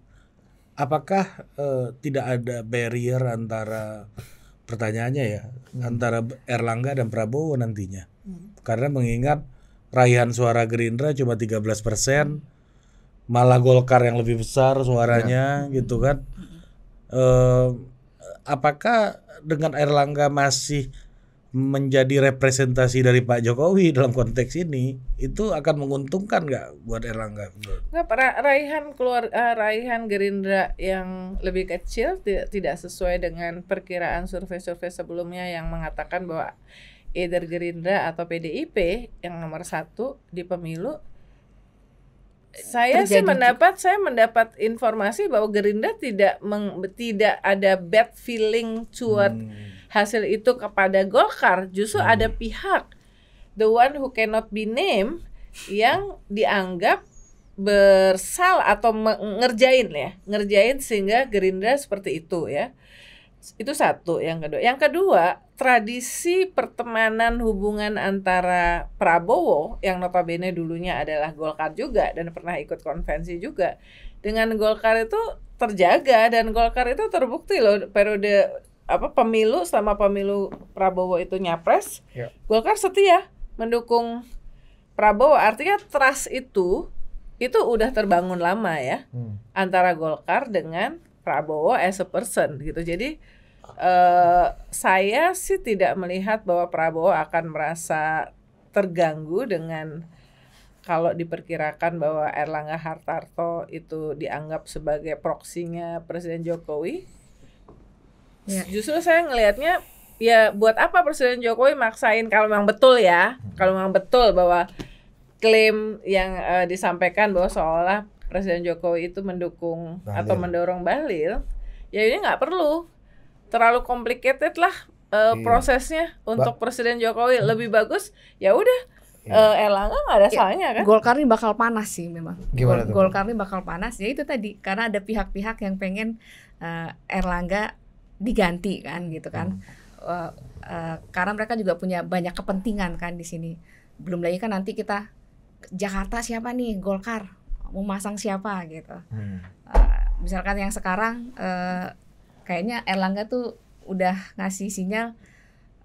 Speaker 4: apakah uh, tidak ada barrier antara pertanyaannya ya hmm. antara Erlangga dan Prabowo nantinya karena mengingat raihan suara Gerindra cuma 13 persen, malah Golkar yang lebih besar suaranya ya. gitu kan. E, apakah dengan Erlangga masih menjadi representasi dari Pak Jokowi dalam konteks ini itu akan menguntungkan nggak buat Erlangga?
Speaker 2: Nggak, para raihan keluar uh, raihan Gerindra yang lebih kecil tidak sesuai dengan perkiraan survei-survei sebelumnya yang mengatakan bahwa either Gerindra atau PDIP yang nomor satu di pemilu saya sih mendapat saya mendapat informasi bahwa Gerindra tidak meng, tidak ada bad feeling toward hmm. hasil itu kepada Golkar justru hmm. ada pihak the one who cannot be named yang dianggap bersal atau mengerjain ya ngerjain sehingga Gerindra seperti itu ya itu satu yang kedua. Yang kedua, tradisi pertemanan hubungan antara Prabowo yang notabene dulunya adalah Golkar juga dan pernah ikut konvensi juga. Dengan Golkar itu terjaga dan Golkar itu terbukti loh periode apa pemilu sama pemilu Prabowo itu nyapres. Ya. Golkar setia mendukung Prabowo. Artinya trust itu itu udah terbangun lama ya hmm. antara Golkar dengan Prabowo as a person gitu. Jadi uh, saya sih tidak melihat bahwa Prabowo akan merasa terganggu dengan kalau diperkirakan bahwa Erlangga Hartarto itu dianggap sebagai proksinya Presiden Jokowi. Ya. Justru saya ngelihatnya ya buat apa Presiden Jokowi maksain kalau memang betul ya, kalau memang betul bahwa klaim yang uh, disampaikan bahwa seolah Presiden Jokowi itu mendukung Bahlil. atau mendorong Bahlil, ya ini nggak perlu terlalu complicated lah uh, iya. prosesnya untuk ba Presiden Jokowi
Speaker 1: lebih bagus ya udah
Speaker 2: Ya. Uh, Erlangga nggak ada iya, salahnya kan?
Speaker 1: Golkar ini bakal panas sih memang. Gimana tuh? Golkar ini bakal panas ya itu tadi karena ada pihak-pihak yang pengen uh, Erlangga diganti kan gitu kan. Hmm. Uh, uh, karena mereka juga punya banyak kepentingan kan di sini. Belum lagi kan nanti kita Jakarta siapa nih Golkar mau masang siapa gitu. Hmm. Uh, misalkan yang sekarang uh, kayaknya Erlangga tuh udah ngasih sinyal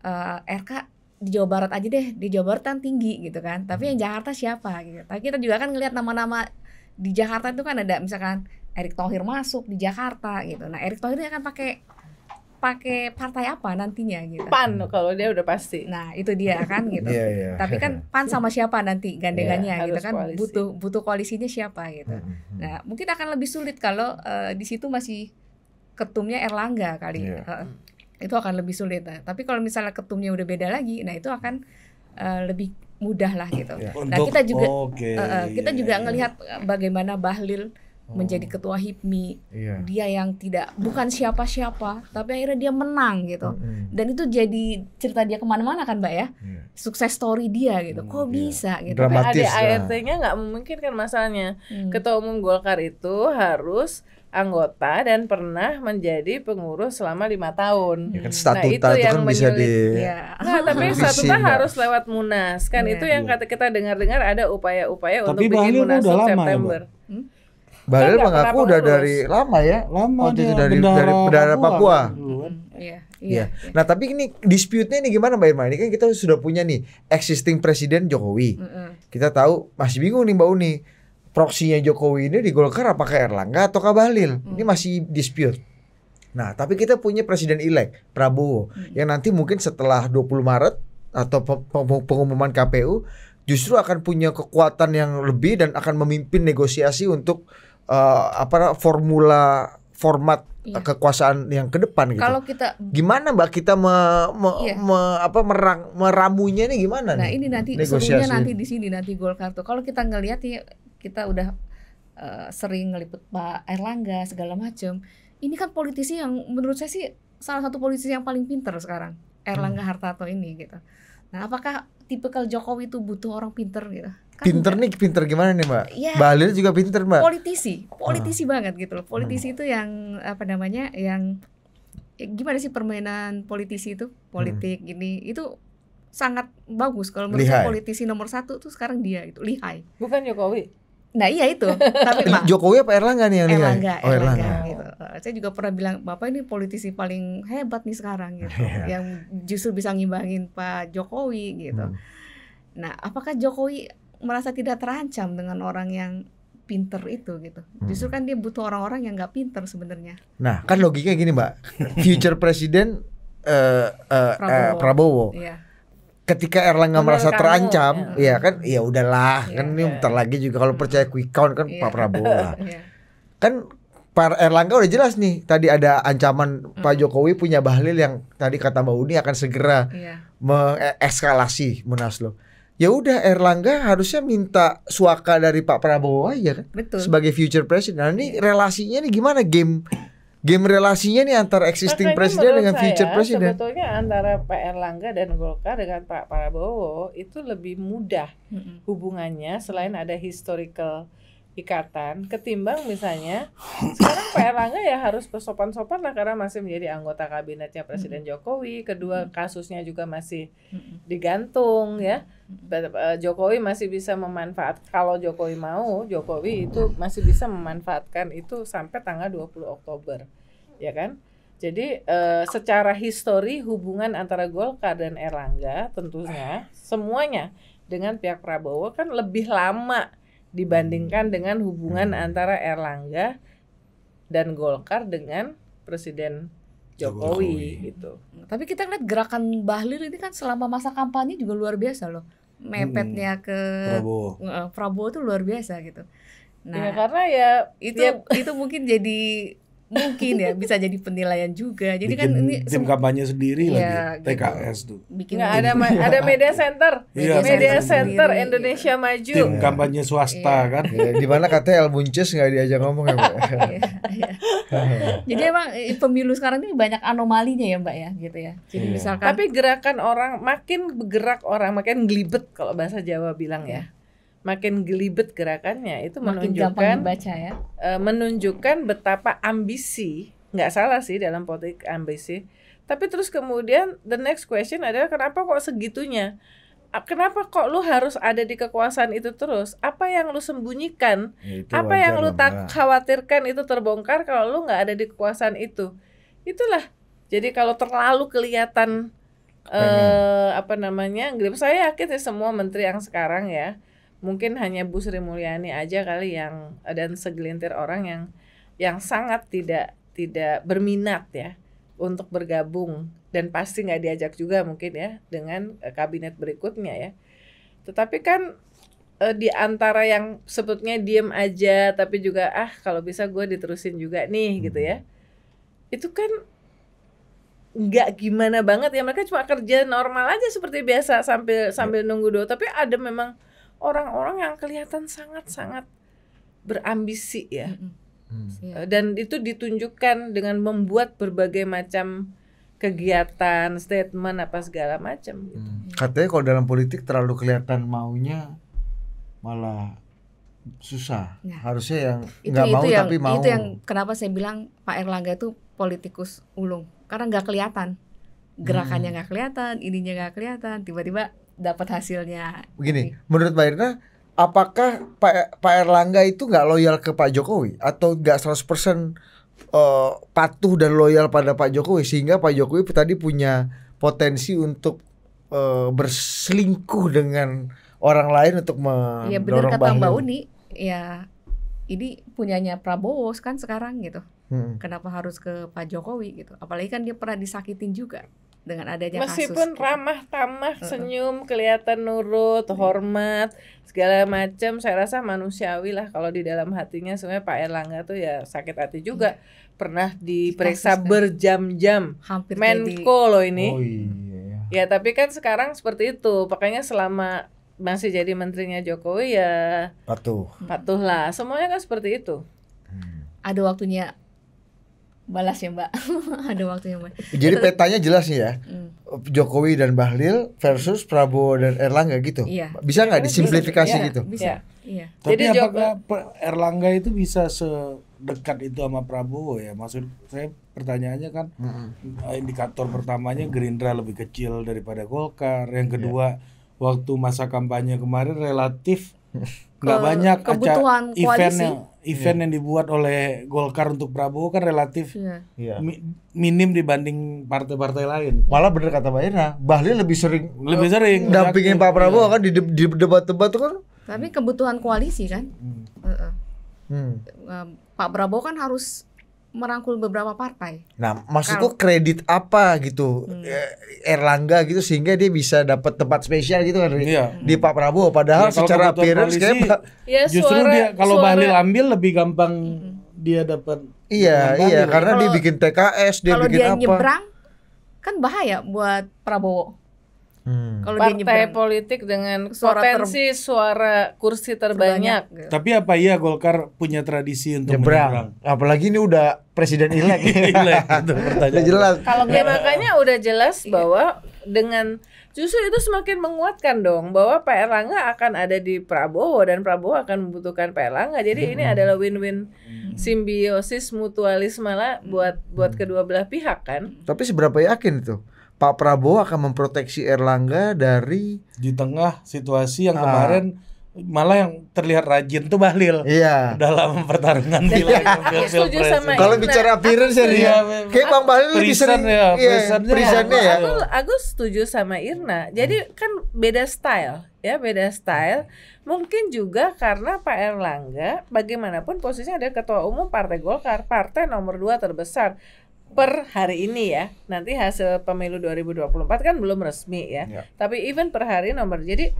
Speaker 1: uh, eh, RK di Jawa Barat aja deh, di Jawa Barat kan tinggi gitu kan. Tapi hmm. yang Jakarta siapa gitu. Tapi kita juga kan ngelihat nama-nama di Jakarta itu kan ada misalkan Erick Thohir masuk di Jakarta gitu. Nah, Erick Thohir kan pakai pakai partai apa nantinya gitu. PAN kalau dia udah pasti. Nah, itu dia kan gitu. yeah, yeah. Tapi kan PAN sama siapa nanti gandengannya yeah, gitu kan koalisi. butuh butuh koalisinya siapa gitu. Mm -hmm. Nah, mungkin akan lebih sulit kalau uh, di situ masih ketumnya Erlangga kali. Yeah. Iya. Uh, itu akan lebih sulit. Nah, tapi kalau misalnya ketumnya udah beda lagi, nah itu akan uh, lebih mudah lah gitu. Yeah. Nah, kita juga okay, uh, uh, kita yeah, juga yeah. Iya. ngelihat eh, bagaimana Bahlil menjadi oh. ketua hipmi iya. dia yang tidak bukan siapa-siapa tapi akhirnya dia menang gitu mm dan itu jadi cerita dia kemana-mana kan mbak ya yeah. sukses story dia gitu mm, kok yeah. bisa gitu Dramatis, nah. tapi ADART-nya nggak mungkin memungkinkan
Speaker 2: masalahnya mm. ketua umum Golkar itu harus anggota dan pernah menjadi pengurus selama lima tahun. Ya kan hmm. nah, itu, itu kan yang kan bisa di ya. nah, tapi statuta nah. harus lewat munas kan ya. itu yang iya. kata kita dengar-dengar ada upaya-upaya untuk bikin munas ya, September. Ya, Balil
Speaker 3: mengaku udah lulus. dari lama ya. Lama oh, dia, dari bendara, dari bendara Papua.
Speaker 2: Papua. Iya. Iya. Ya.
Speaker 3: Nah, tapi ini dispute-nya ini gimana Mbak Irma? Ini kan kita sudah punya nih existing presiden Jokowi. Mm -mm. Kita tahu masih bingung nih Mbak Uni. Proksinya Jokowi ini di Golkar apakah Erlangga atau Kabalil? Mm. Ini masih dispute. Nah, tapi kita punya presiden ileg Prabowo mm. yang nanti mungkin setelah 20 Maret atau pengumuman KPU justru akan punya kekuatan yang lebih dan akan memimpin negosiasi untuk uh, apa formula format iya. kekuasaan yang ke depan gitu. Kalau kita gimana Mbak kita me, me, iya. me, apa merang, meramunya ini gimana Nah, nih? ini nanti serunya nanti
Speaker 1: di sini nanti Golkar tuh. Kalau kita ngelihat ya kita udah uh, sering ngeliput Pak Erlangga segala macam. Ini kan politisi yang menurut saya sih salah satu politisi yang paling pinter sekarang. Erlangga hmm. Hartarto ini gitu. Nah, apakah tipikal Jokowi itu butuh orang pinter gitu?
Speaker 3: Kan pinter nih, pinter gimana nih mbak? Ya, mbak juga pinter mbak.
Speaker 1: Politisi, ah. politisi hmm. banget gitu loh. Politisi hmm. itu yang apa namanya, yang ya gimana sih permainan politisi itu, politik hmm. gini itu sangat bagus kalau menurut saya politisi nomor satu tuh sekarang dia itu lihai. Bukan Jokowi. Nah iya itu. Tapi Mbak. Jokowi
Speaker 3: apa Erlangga nih yang Erlangga, oh, Erlangga. Erlangga gitu.
Speaker 1: Eh, saya juga pernah bilang Bapak ini politisi paling hebat nih sekarang gitu, iya. yang justru bisa ngimbangin Pak Jokowi gitu. Hmm. Nah apakah Jokowi merasa tidak terancam dengan orang yang pinter itu gitu. Hmm. Justru kan dia butuh orang-orang yang nggak pinter sebenarnya.
Speaker 3: Nah, kan logiknya gini, Mbak. Future presiden uh, eh, uh, eh, eh, Prabowo. Uh, Prabowo. Yeah. Ketika Erlangga merasa terancam, ya, ya kan, ya udahlah, ya, kan ini ya. bentar lagi juga kalau percaya quick count kan ya. Pak Prabowo Ya. Kan Pak Erlangga udah jelas nih tadi ada ancaman hmm. Pak Jokowi punya Bahlil yang tadi kata Mbak Uni akan segera ya. mengeskalasi Munaslup ya udah Erlangga harusnya minta suaka dari Pak Prabowo aja kan
Speaker 2: Betul. sebagai
Speaker 3: future president. Nah, ini iya. relasinya nih gimana game game relasinya nih antara existing Makanya presiden dengan saya, future president?
Speaker 2: Sebetulnya antara Pak Erlangga dan Golkar dengan Pak Prabowo itu lebih mudah hubungannya selain ada historical ikatan ketimbang misalnya sekarang Pak Erlangga ya harus bersopan-sopan lah karena masih menjadi anggota kabinetnya Presiden Jokowi kedua kasusnya juga masih digantung ya eh, Jokowi masih bisa memanfaat kalau Jokowi mau Jokowi itu masih bisa memanfaatkan itu sampai tanggal 20 Oktober ya kan jadi eh, secara histori hubungan antara Golkar dan Erlangga tentunya ah. semuanya dengan pihak Prabowo kan lebih lama dibandingkan hmm. dengan hubungan hmm. antara Erlangga dan Golkar dengan Presiden
Speaker 1: Jokowi, Jokowi. gitu. Hmm. Tapi kita lihat gerakan Bahlil ini kan selama masa kampanye juga luar biasa loh. Mepetnya ke Prabowo, Prabowo tuh luar biasa gitu. Ya, nah, ya, karena ya itu ya, itu mungkin jadi mungkin ya bisa jadi penilaian juga jadi kan bikin kan ini tim
Speaker 4: kampanye sendiri ya, lagi gitu. TKS tuh
Speaker 1: bikin nggak ada ada media
Speaker 2: center iya, media, media center sendiri. Indonesia maju tim
Speaker 4: ya. kampanye swasta ya. kan ya, di mana
Speaker 3: katanya El Buncis nggak diajak ngomong ya mbak iya, iya,
Speaker 1: jadi emang eh, pemilu sekarang ini banyak anomalinya ya mbak ya gitu ya jadi iya. misalkan tapi gerakan orang makin bergerak
Speaker 2: orang makin gelibet kalau bahasa Jawa bilang ya makin gelibet gerakannya itu makin menunjukkan baca ya. E, menunjukkan betapa ambisi nggak salah sih dalam politik ambisi tapi terus kemudian the next question adalah kenapa kok segitunya kenapa kok lu harus ada di kekuasaan itu terus apa yang lu sembunyikan ya, itu apa yang lu tak khawatirkan itu terbongkar kalau lu nggak ada di kekuasaan itu itulah jadi kalau terlalu kelihatan eh, apa namanya grip saya yakin ya semua menteri yang sekarang ya mungkin hanya Bu Sri Mulyani aja kali yang dan segelintir orang yang yang sangat tidak tidak berminat ya untuk bergabung dan pasti nggak diajak juga mungkin ya dengan eh, kabinet berikutnya ya. Tetapi kan eh, di antara yang sebutnya diem aja tapi juga ah kalau bisa gue diterusin juga nih hmm. gitu ya. Itu kan nggak gimana banget ya mereka cuma kerja normal aja seperti biasa sambil sambil ya. nunggu do tapi ada memang orang-orang yang kelihatan sangat-sangat berambisi ya. Mm -hmm. Hmm. Dan itu ditunjukkan dengan membuat berbagai macam kegiatan, statement apa segala macam. Gitu.
Speaker 3: Hmm. Iya. Katanya kalau dalam politik terlalu kelihatan maunya malah susah. Nah, Harusnya yang nggak mau itu yang, tapi mau. Itu yang
Speaker 1: kenapa saya bilang Pak Erlangga itu politikus ulung karena nggak kelihatan gerakannya hmm. nggak hmm. kelihatan, ininya nggak kelihatan, tiba-tiba dapat hasilnya.
Speaker 3: Begini, Jadi, menurut Mbak Irna, apakah Pak, e, Pak Erlangga itu nggak loyal ke Pak Jokowi atau nggak 100% persen uh, patuh dan loyal pada Pak Jokowi sehingga Pak Jokowi tadi punya potensi untuk uh, berselingkuh dengan orang lain untuk mendorong Iya benar kata Mbak Uni,
Speaker 1: ya ini punyanya Prabowo kan sekarang gitu. Hmm. Kenapa harus ke Pak Jokowi gitu? Apalagi kan dia pernah disakitin juga dengan adanya meskipun
Speaker 2: kasus, gitu. ramah tamah senyum kelihatan nurut iya. hormat segala macam saya rasa manusiawi lah kalau di dalam hatinya sebenarnya Pak Erlangga tuh ya sakit hati juga hmm. pernah diperiksa berjam-jam Menko loh ini oh, iya. ya tapi kan sekarang seperti itu pokoknya selama masih jadi menterinya Jokowi ya patuh patuh lah semuanya
Speaker 1: kan seperti itu hmm. ada waktunya balas ya mbak ada waktunya mbak jadi
Speaker 3: petanya jelas ya hmm. Jokowi dan Bahlil versus Prabowo dan Erlangga gitu iya. bisa nggak oh, disimplifikasi bisa, gitu bisa ya. iya. tapi jadi apakah
Speaker 4: Joko... Erlangga itu bisa sedekat itu sama Prabowo ya maksud saya pertanyaannya kan mm -hmm. indikator pertamanya Gerindra lebih kecil daripada Golkar yang iya. kedua yeah. waktu masa kampanye kemarin relatif nggak banyak kebutuhan acara, event yang event yeah. yang dibuat oleh Golkar untuk Prabowo kan relatif yeah. Iya. Mi minim dibanding partai-partai lain.
Speaker 3: Malah bener kata Mbak Ina, Bahlil lebih sering lebih sering dampingin Pak Prabowo yeah. kan di, debat-debat tuh kan.
Speaker 1: Tapi kebutuhan koalisi kan. Hmm. Uh -uh. Hmm. Eh, Pak Prabowo kan harus merangkul beberapa partai.
Speaker 3: Nah, maksudku Kalau, kredit apa gitu hmm. Ya, Erlangga gitu sehingga dia bisa dapat tempat spesial gitu kan iya. di Pak Prabowo padahal ya, secara appearance ya, justru dia kalau suara. Bahlil
Speaker 4: ambil lebih gampang hmm. dia dapat Iya, gampang iya karena kalau, dia bikin TKS, dia bikin dia apa. Kalau dia nyebrang
Speaker 1: kan bahaya buat Prabowo. Hmm. Kalau partai dia
Speaker 2: politik dengan suara potensi ter... suara kursi terbanyak.
Speaker 4: terbanyak. Tapi apa iya Golkar punya tradisi untuk nyebrang? Apalagi ini udah presiden elek. pertanyaan. jelas. Kalau ya,
Speaker 2: makanya udah jelas bahwa dengan justru itu semakin menguatkan dong bahwa Pak Erlangga akan ada di Prabowo dan Prabowo akan membutuhkan Pak Erlangga. Jadi hmm. ini adalah win-win simbiosis mutualisme lah buat buat hmm. kedua belah pihak kan.
Speaker 3: Tapi seberapa yakin itu? Pak Prabowo akan memproteksi Erlangga dari
Speaker 4: di tengah situasi yang ah. kemarin malah yang terlihat rajin tuh Bahlil iya. dalam pertarungan iya, pilpres. kalau bicara appearance ya iya, kayak Bang Bahlil
Speaker 2: lebih sering ya, iya, ya. ya aku, aku setuju sama Irna jadi hmm. kan beda style ya beda style mungkin juga karena Pak Erlangga bagaimanapun posisinya ada ketua umum Partai Golkar partai nomor dua terbesar per hari ini ya. Nanti hasil pemilu 2024 kan belum resmi ya. ya. Tapi even per hari nomor. Jadi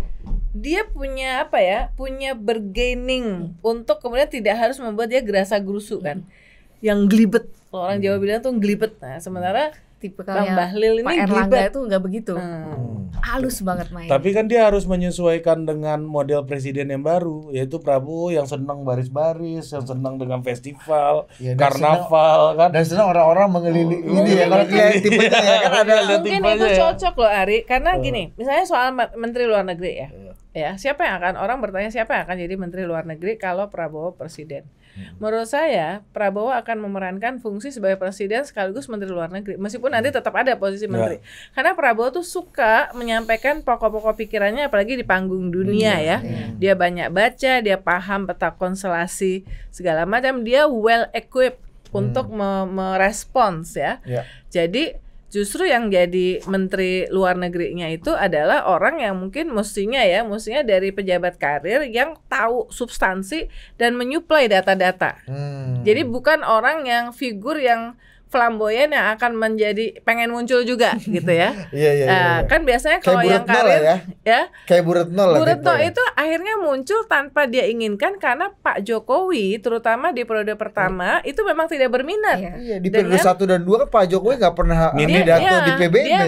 Speaker 2: dia punya apa ya? Punya bergaining hmm. untuk kemudian tidak harus membuat dia gerasa gerusu kan. Hmm. Yang glibet. orang hmm. Jawa bilang tuh glibet. Nah,
Speaker 1: sementara tipe Bang Bahlil ini Pak Erlangga itu nggak begitu. Hmm. hmm. Halus banget main. Tapi
Speaker 4: kan dia harus menyesuaikan dengan model presiden yang baru, yaitu Prabowo yang senang baris-baris, yang senang dengan festival, ya, dan karnaval senang, kan. Dan senang orang-orang mengelilingi oh, ini ya kalau ya kan ada Mungkin itu ya. cocok
Speaker 2: loh Ari, karena oh. gini, misalnya soal menteri luar negeri ya. Iya. Ya, siapa yang akan orang bertanya siapa yang akan jadi menteri luar negeri kalau Prabowo presiden? Hmm. Menurut saya Prabowo akan memerankan fungsi sebagai presiden sekaligus menteri luar negeri meskipun nanti tetap ada posisi ya. menteri. Ya. Karena Prabowo tuh suka menyampaikan pokok-pokok pikirannya apalagi di panggung dunia iya, ya. Iya. Dia banyak baca, dia paham peta konstelasi segala macam, dia well equipped hmm. untuk merespons ya. ya. Jadi justru yang jadi menteri luar negerinya itu adalah orang yang mungkin mestinya ya mestinya dari pejabat karir yang tahu substansi dan menyuplai data-data hmm. jadi bukan orang yang figur yang flamboyan yang akan menjadi pengen muncul juga gitu ya. Iya iya. iya. Nah, iya. kan biasanya kalau yang karir ya. ya
Speaker 3: kayak Buretno lah. Buretno gitu. Ya.
Speaker 2: itu akhirnya muncul tanpa dia inginkan karena Pak Jokowi terutama di periode pertama oh. itu memang tidak berminat. Iya, iya. di periode
Speaker 3: satu dan dua kan Pak Jokowi nah,
Speaker 2: nggak pernah datang iya, di PBB. Dia,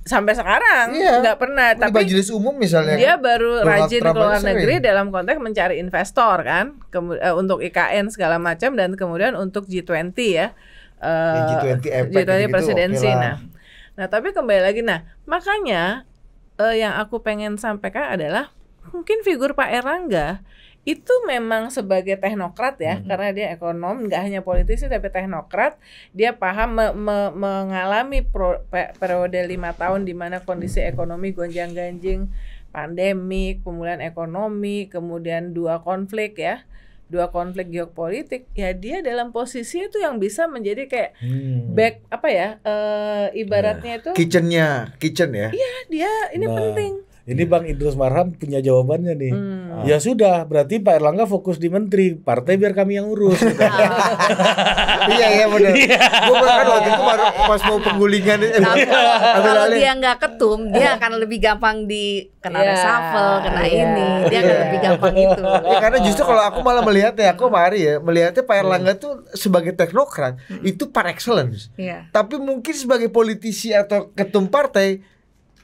Speaker 2: sampai sekarang iya. pernah tapi majelis umum misalnya dia kan, baru rajin ke luar negeri ya. dalam konteks mencari investor kan Kemu uh, untuk IKN segala macam dan kemudian untuk G20 ya uh, G20 G20 presidensi Gitu, nah nah tapi kembali lagi nah makanya uh, yang aku pengen sampaikan adalah mungkin figur Pak Erlangga itu memang sebagai teknokrat ya -hmm. karena dia ekonom nggak hanya politisi tapi teknokrat dia paham me me mengalami pro periode lima tahun di mana kondisi ekonomi gonjang ganjing pandemi, pemulihan ekonomi kemudian dua konflik ya dua konflik geopolitik ya dia dalam posisi itu yang bisa menjadi kayak hmm. back apa ya uh, ibaratnya iya. itu
Speaker 4: kitchennya kitchen ya iya
Speaker 2: dia ini nah. penting
Speaker 4: ini hmm. Bang Idrus Marham punya jawabannya nih. Hmm. Ya sudah, berarti Pak Erlangga fokus di menteri, partai biar kami yang urus. Gitu. Ah. iya iya benar. Iya. Gue bahkan waktu itu baru pas mau penggulingan. Tapi kalau
Speaker 1: dia nggak ketum, dia akan lebih gampang di kena iya. reshuffle, kena iya. ini. Dia akan lebih gampang itu.
Speaker 3: Ya, karena justru kalau aku malah melihatnya, aku mari ya melihatnya Pak Erlangga hmm. tuh sebagai teknokrat hmm. itu par excellence. Yeah. Tapi mungkin
Speaker 2: sebagai politisi
Speaker 3: atau ketum partai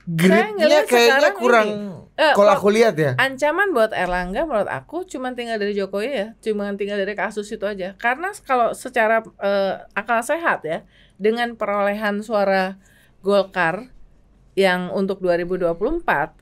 Speaker 3: gridnya kayaknya kurang
Speaker 2: eh, kalau aku lihat ya ancaman buat Erlangga menurut aku cuma tinggal dari Jokowi ya cuma tinggal dari kasus itu aja karena kalau secara uh, akal sehat ya dengan perolehan suara Golkar yang untuk 2024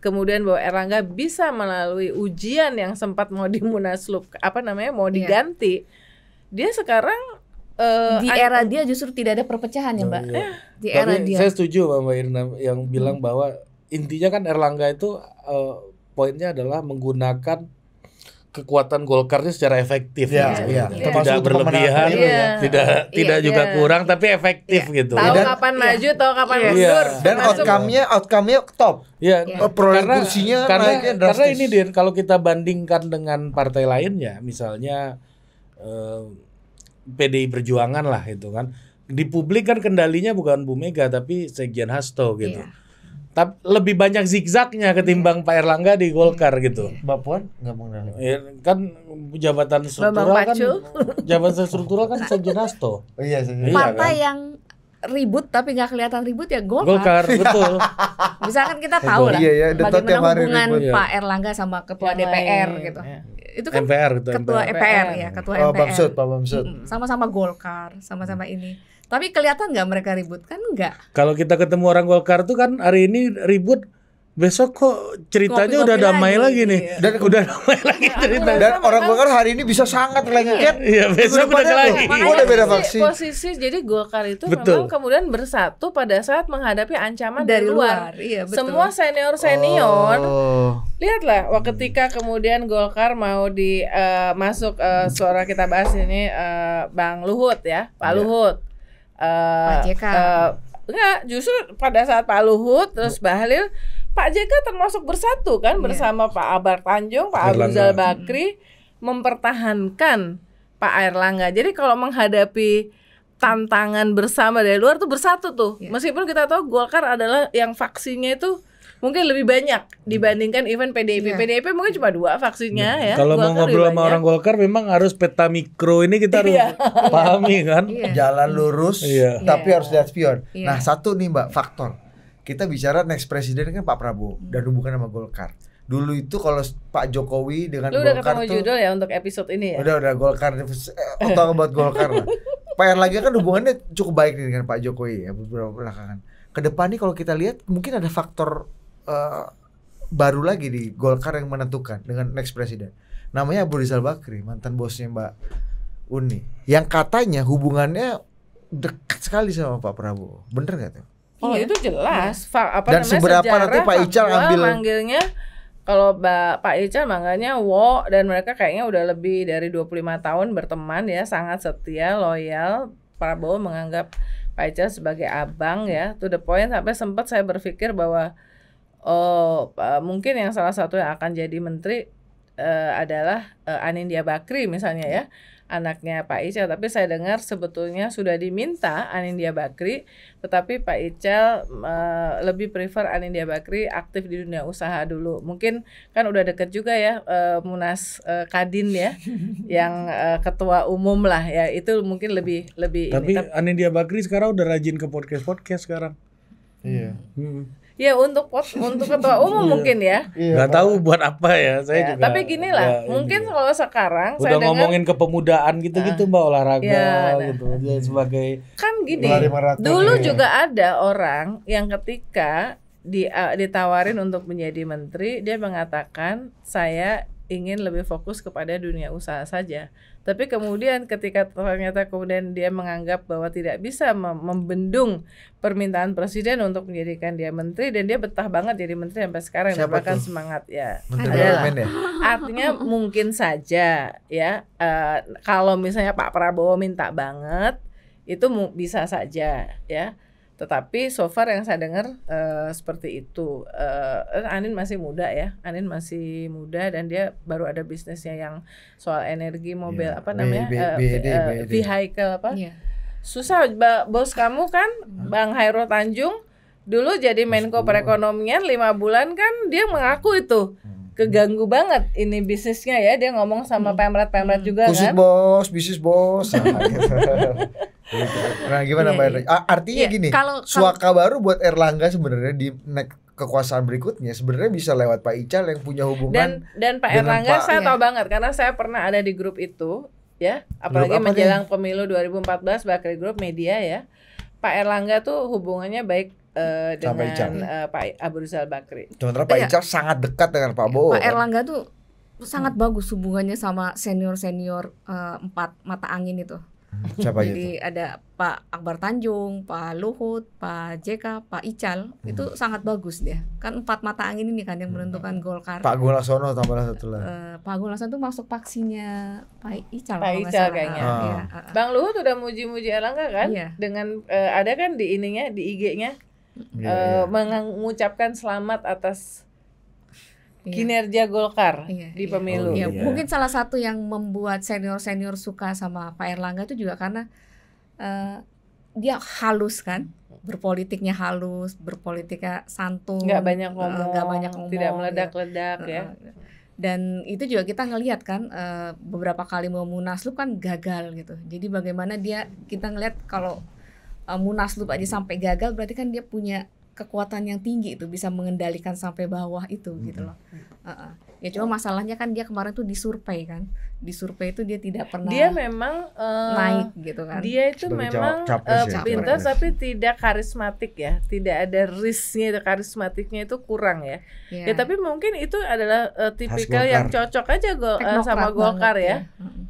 Speaker 2: kemudian bahwa Erlangga bisa melalui ujian yang sempat mau dimunaslup apa namanya mau iya. diganti
Speaker 1: yeah. dia sekarang uh, di era dia justru tidak ada perpecahan ya oh, mbak oh, iya. di Tapi era dia saya
Speaker 4: setuju sama mbak Irna yang hmm. bilang hmm. bahwa intinya kan Erlangga itu uh, poinnya adalah menggunakan kekuatan Golkarnya secara efektif ya, ya. ya. tidak berlebihan ya. tidak ya. tidak ya. juga ya. kurang tapi efektif ya. gitu tahu dan, kapan
Speaker 2: ya. maju tahu kapan
Speaker 4: ya. mundur dan outcome-nya
Speaker 2: outcome-nya top
Speaker 4: ya, ya. karena kursinya karena karena ini Din kalau kita bandingkan dengan partai lainnya misalnya eh, PDI Perjuangan lah itu kan. Di publik kan kendalinya bukan Bu Mega tapi Sekjen Hasto gitu. Yeah. Tapi lebih banyak zigzagnya ketimbang iya. Pak Erlangga di Golkar gitu. Iya. Mbak Puan nggak mengenal. Ya, kan jabatan struktural kan jabatan struktural kan Sekjen Hasto. Oh, iya, iya, Partai kan?
Speaker 1: yang ribut tapi nggak kelihatan ribut ya Golkar. Golkar betul. Misalkan kita tahu lah iya, iya, bagaimana hubungan ribut, iya. Pak Erlangga sama Ketua ya, DPR gitu. Iya itu
Speaker 4: kan MPR, itu ketua MPR,
Speaker 1: MPR ya, ketua oh, MPR. Bamsud, Pak Bamsud. Sama-sama Golkar, sama-sama ini. Tapi kelihatan nggak mereka ribut kan nggak?
Speaker 4: Kalau kita ketemu orang Golkar tuh kan hari ini ribut besok kok ceritanya udah damai lagi, nih. Iya. Dan udah damai
Speaker 1: lagi iya, cerita. Dan orang Golkar hari
Speaker 4: ini bisa sangat iya.
Speaker 3: lengket.
Speaker 2: Iya, besok udah lagi. Gua udah beda faksi. Posisi jadi Golkar itu memang kemudian bersatu pada saat menghadapi ancaman dari luar. Iya, betul. Semua senior-senior oh. Lihatlah, ketika kemudian Golkar mau di eh, masuk uh, suara kita bahas ini uh, Bang Luhut ya, Pak Luhut. Uh, Pak JK. enggak, justru pada saat Pak Luhut terus Bahlil Pak JK termasuk bersatu kan yeah. bersama Pak Abar Tanjung, Pak Abu Zal hmm. Bakri mempertahankan Pak Erlangga. Jadi kalau menghadapi tantangan bersama dari luar tuh bersatu tuh. Yeah. Meskipun kita tahu Golkar adalah yang vaksinnya itu mungkin lebih banyak dibandingkan event PDIP. Yeah. PDIP mungkin cuma dua vaksinnya yeah. ya. Kalau mau ngobrol sama orang
Speaker 4: Golkar memang harus peta mikro ini kita harus yeah. pahami kan. Yeah. Jalan lurus yeah.
Speaker 3: tapi yeah. harus lihat spion. Yeah. Nah, satu nih Mbak, faktor kita bicara next presiden kan Pak Prabowo hmm. dan hubungan sama Golkar. Dulu itu kalau Pak Jokowi dengan Lu Golkar udah tuh, judul
Speaker 2: ya untuk episode ini ya. Udah
Speaker 3: udah Golkar atau eh, buat Golkar lah. Pak Erlangga kan hubungannya cukup baik nih dengan Pak Jokowi ya beberapa belakangan. nih kalau kita lihat mungkin ada faktor uh, baru lagi di Golkar yang menentukan dengan next presiden. Namanya Abu Rizal Bakri, mantan bosnya Mbak Uni, yang katanya hubungannya dekat sekali sama Pak Prabowo.
Speaker 2: Bener gak tuh? Oh iya. itu jelas. Iya. apa Dan namanya, seberapa nanti Pak Ical ambil manggilnya kalau Pak Ical manggilnya Wo dan mereka kayaknya udah lebih dari 25 tahun berteman ya, sangat setia, loyal. Prabowo menganggap Pak Ical sebagai abang ya. To the point sampai sempat saya berpikir bahwa oh mungkin yang salah satu yang akan jadi menteri uh, adalah uh, Anindya Bakri misalnya ya anaknya Pak Ical tapi saya dengar sebetulnya sudah diminta Anindya Bakri tetapi Pak Ical e, eh, lebih prefer Anindya Bakri aktif di dunia usaha dulu mungkin kan udah deket juga ya e, Munas e, Kadin ya yang e, ketua umum lah ya itu mungkin lebih lebih tapi
Speaker 4: ini. Anindya Bakri sekarang udah rajin ke podcast podcast sekarang iya hmm.
Speaker 2: Ya untuk pos untuk ketua umum iya. mungkin ya.
Speaker 4: Iya. Gak tahu buat apa ya, ya saya ya, juga. Tapi gini lah, ya, mungkin
Speaker 2: ya. kalau sekarang udah saya ngomongin
Speaker 4: kepemudaan gitu-gitu uh, mbak olahraga ya, nah. gitu dia sebagai kan
Speaker 2: gini. Dulu ya. juga ada orang yang ketika di, ah, ditawarin untuk menjadi menteri dia mengatakan saya ingin lebih fokus kepada dunia usaha saja. Tapi kemudian ketika ternyata kemudian dia menganggap bahwa tidak bisa membendung permintaan presiden untuk menjadikan dia menteri dan dia betah banget jadi menteri sampai sekarang dan bahkan semangat ya. ya. Artinya mungkin saja ya uh, kalau misalnya Pak Prabowo minta banget itu bisa saja ya tetapi so far yang saya dengar uh, seperti itu. Uh, Anin masih muda ya, Anin masih muda dan dia baru ada bisnisnya yang soal energi mobil yeah. apa namanya B, eh, B, BD, uh, vehicle apa. Yeah. Susah bos kamu kan, hmm. Bang Hairo Tanjung dulu jadi Menko Perekonomian lima bulan kan dia mengaku itu hmm. keganggu banget ini bisnisnya ya dia ngomong sama hmm. pemret pemret hmm. juga Kusik kan bos
Speaker 3: bisnis bos nah, gitu. Gitu. nah gimana iya, Mbak iya. Erlangga? Artinya iya, gini, kalau, suaka baru buat Erlangga sebenarnya di kekuasaan berikutnya sebenarnya bisa lewat Pak Ical yang punya hubungan dan, dan Pak Erlangga Pak, saya tahu
Speaker 2: banget karena saya pernah ada di grup itu ya apalagi menjelang nih? pemilu 2014 Bakri Grup Media ya Pak Erlangga tuh
Speaker 1: hubungannya baik uh, dengan Pak, Ical. Uh, Pak Abu Rizal Bakri. Sementara Pak ya- Ical
Speaker 3: sangat dekat dengan Pak Bowo. Pak kan?
Speaker 1: Erlangga tuh sangat hmm. bagus hubungannya sama senior senior uh, empat mata angin itu Siapa Jadi itu? ada Pak Akbar Tanjung, Pak Luhut, Pak JK, Pak Ical. Hmm. Itu sangat bagus dia. Kan empat mata angin ini kan yang hmm. menentukan Golkar. Pak
Speaker 3: Gulasono tambah satu lah. Uh,
Speaker 1: Pak Gulasono tuh masuk paksinya Pak Ical. Pak Ical
Speaker 2: kayaknya. Ah. Ya, Bang Luhut udah muji-muji Erlangga kan? Iya. Dengan uh, ada kan di ininya, di IG-nya. Yeah, iya, uh, iya. yeah. mengucapkan selamat atas Iya. kinerja Golkar iya, di iya. pemilu. Oh, iya. Oh, iya. Mungkin
Speaker 1: salah satu yang membuat senior-senior suka sama Pak Erlangga itu juga karena uh, dia halus kan, berpolitiknya halus, berpolitiknya santun, nggak banyak eh, ngomong, nggak banyak ngomong, tidak iya. meledak-ledak ya. ya. Dan itu juga kita ngelihat kan uh, beberapa kali mau munaslup kan gagal gitu. Jadi bagaimana dia kita ngelihat kalau uh, munaslup aja sampai gagal berarti kan dia punya kekuatan yang tinggi itu bisa mengendalikan sampai bawah itu mm -hmm. gitu loh. Uh -uh. Ya cuma masalahnya kan dia kemarin tuh disurvei kan. Disurvei itu dia tidak pernah Dia
Speaker 2: memang uh, naik gitu kan. Dia itu Sebagai memang uh, pintar ya. tapi tidak karismatik ya. Tidak ada risknya karismatiknya itu kurang ya. Yeah. Ya tapi mungkin itu adalah uh, tipikal yang cocok aja go, uh, sama Golkar ya. ya.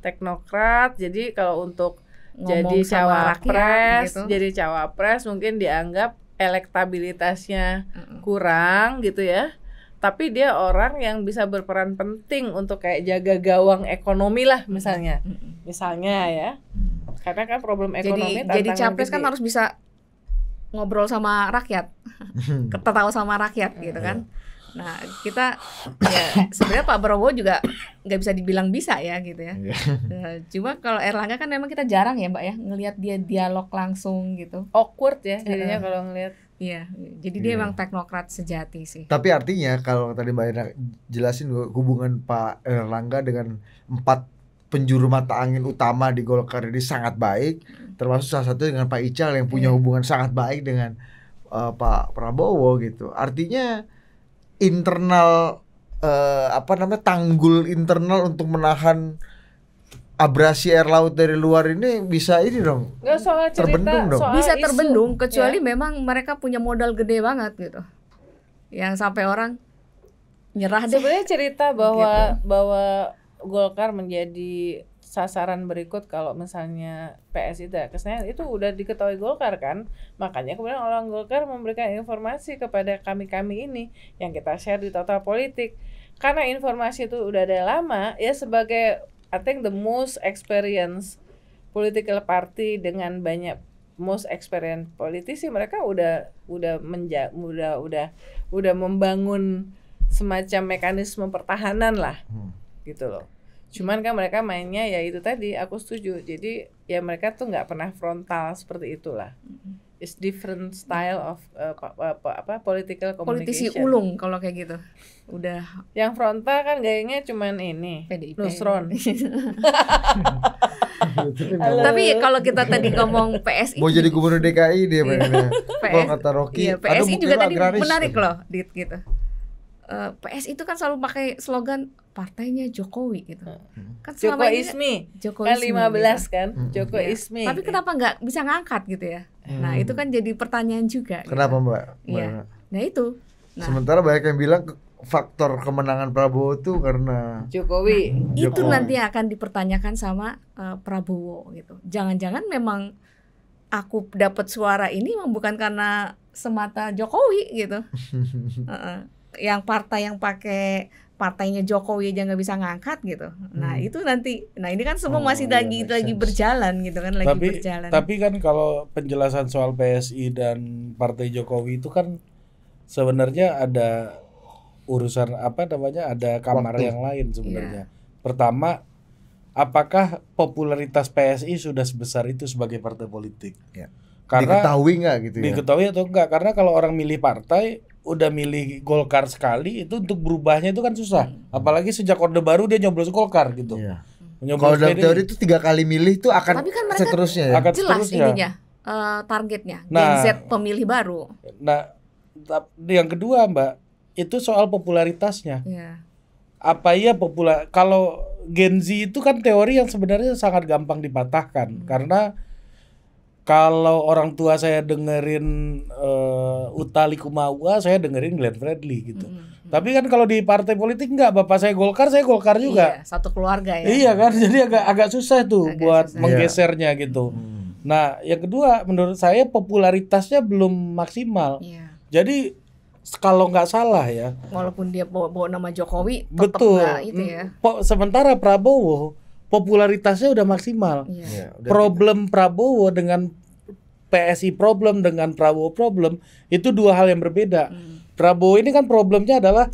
Speaker 2: Teknokrat. Jadi kalau untuk Ngomong jadi cawapres, gitu. jadi cawapres mungkin dianggap elektabilitasnya mm-hmm. kurang gitu ya tapi dia orang yang bisa berperan penting untuk kayak jaga gawang ekonomi lah misalnya mm-hmm. misalnya ya karena kan problem ekonomi jadi jadi capres kan harus
Speaker 1: bisa ngobrol sama rakyat ketawa sama rakyat gitu iya. kan mm Nah kita ya sebenarnya Pak Prabowo juga nggak bisa dibilang bisa ya gitu ya. Yeah. Iya. Cuma kalau Erlangga kan memang kita jarang ya Mbak ya ngelihat dia dialog langsung gitu. Awkward ya jadinya kalau ngelihat. Iya, jadi dia yeah. emang teknokrat sejati sih.
Speaker 3: Tapi artinya kalau tadi Mbak Ina jelasin hubungan Pak Erlangga dengan empat penjuru mata angin utama di Golkar ini sangat baik, termasuk salah satu dengan Pak Ical yang punya iya. hubungan sangat baik dengan uh, Pak Prabowo gitu. Artinya internal uh, apa namanya tanggul internal untuk menahan abrasi air laut dari luar ini bisa ini dong.
Speaker 1: Nggak, soal cerita, terbendung dong. Soal bisa isu, terbendung ya. kecuali ya. memang mereka punya modal gede banget gitu. Yang sampai orang nyerah deh. Sebenarnya cerita bahwa
Speaker 2: gitu. bahwa Golkar menjadi sasaran berikut kalau misalnya PS itu ya. kesannya itu udah diketahui Golkar kan makanya kemudian orang Golkar memberikan informasi kepada kami kami ini yang kita share di total politik karena informasi itu udah ada lama ya sebagai I think the most experience political party dengan banyak most experience politisi mereka udah udah menja udah udah udah membangun semacam mekanisme pertahanan lah hmm. gitu loh cuman kan mereka mainnya ya itu tadi aku setuju jadi ya mereka tuh nggak pernah frontal seperti itulah it's different style of uh, eh, apa, eh, apa, political communication politisi ulung kalau
Speaker 1: kayak gitu udah
Speaker 2: yang frontal kan gayanya cuman ini PDIP Nusron
Speaker 3: tapi
Speaker 1: kalau kita tadi ngomong PSI mau jadi
Speaker 3: gubernur DKI dia mainnya
Speaker 1: iya. kata Rocky iya, PSI juga tadi menarik loh dit gitu Eh, PS itu kan selalu pakai slogan partainya Jokowi gitu. Hmm. Kan Joko Ismi. Joko kan 15 gitu. kan? Hmm. Joko ya. Ismi. Tapi kenapa nggak bisa ngangkat gitu ya? Hmm. Nah, itu kan jadi pertanyaan juga. Gitu.
Speaker 3: Kenapa, gitu. Mbak? Iya.
Speaker 1: Nah, itu. Nah.
Speaker 3: Sementara banyak yang bilang faktor kemenangan Prabowo itu karena
Speaker 1: Jokowi. Nah, Jokowi. Itu nanti akan dipertanyakan sama uh, Prabowo gitu. Jangan-jangan memang aku dapat suara ini memang bukan karena semata Jokowi gitu.
Speaker 3: uh
Speaker 1: -uh yang partai yang pakai partainya Jokowi aja nggak bisa ngangkat gitu. Nah hmm. itu nanti, nah ini kan semua oh, masih iya, lagi lagi sense. berjalan gitu kan, lagi tapi, berjalan. Tapi
Speaker 4: kan kalau penjelasan soal PSI dan partai Jokowi itu kan sebenarnya ada urusan apa namanya, ada kamar Waktu. yang lain sebenarnya. Yeah. Pertama, apakah popularitas PSI sudah sebesar itu sebagai partai politik? Yeah. Karena diketahui nggak gitu ya? Diketahui atau enggak? Karena kalau orang milih partai udah milih Golkar sekali itu untuk berubahnya itu kan susah. Hmm. Apalagi sejak Orde Baru dia nyoblos Golkar gitu. Iya. Kalau dalam teori itu tiga kali milih itu akan Tapi kan mereka seterusnya ya. Akan jelas seterusnya. ininya
Speaker 1: uh, targetnya nah, Gen Z pemilih baru.
Speaker 4: Nah, yang kedua Mbak itu soal popularitasnya. Yeah. Apa ya popular? Kalau Gen Z itu kan teori yang sebenarnya sangat gampang dipatahkan hmm. karena kalau orang tua saya dengerin uh, eh, Utali Kumawa, saya dengerin Glenn Fredly gitu. Mm -hmm. Tapi kan kalau di partai politik enggak, bapak saya Golkar, saya Golkar juga. Iya,
Speaker 1: satu keluarga ya. Iya kan,
Speaker 4: jadi agak agak susah tuh agak buat susah. menggesernya yeah. gitu. Hmm. Nah, yang kedua menurut saya popularitasnya belum maksimal. Yeah. Jadi kalau nggak salah ya.
Speaker 1: Walaupun dia bawa, bawa nama Jokowi, tetap betul. Gak, itu ya.
Speaker 4: Mm, sementara Prabowo popularitasnya udah maksimal.
Speaker 3: Yeah. Yeah, udah problem
Speaker 4: gitu. Prabowo dengan PSI problem dengan Prabowo problem itu dua hal yang berbeda. Mm. Prabowo ini kan problemnya adalah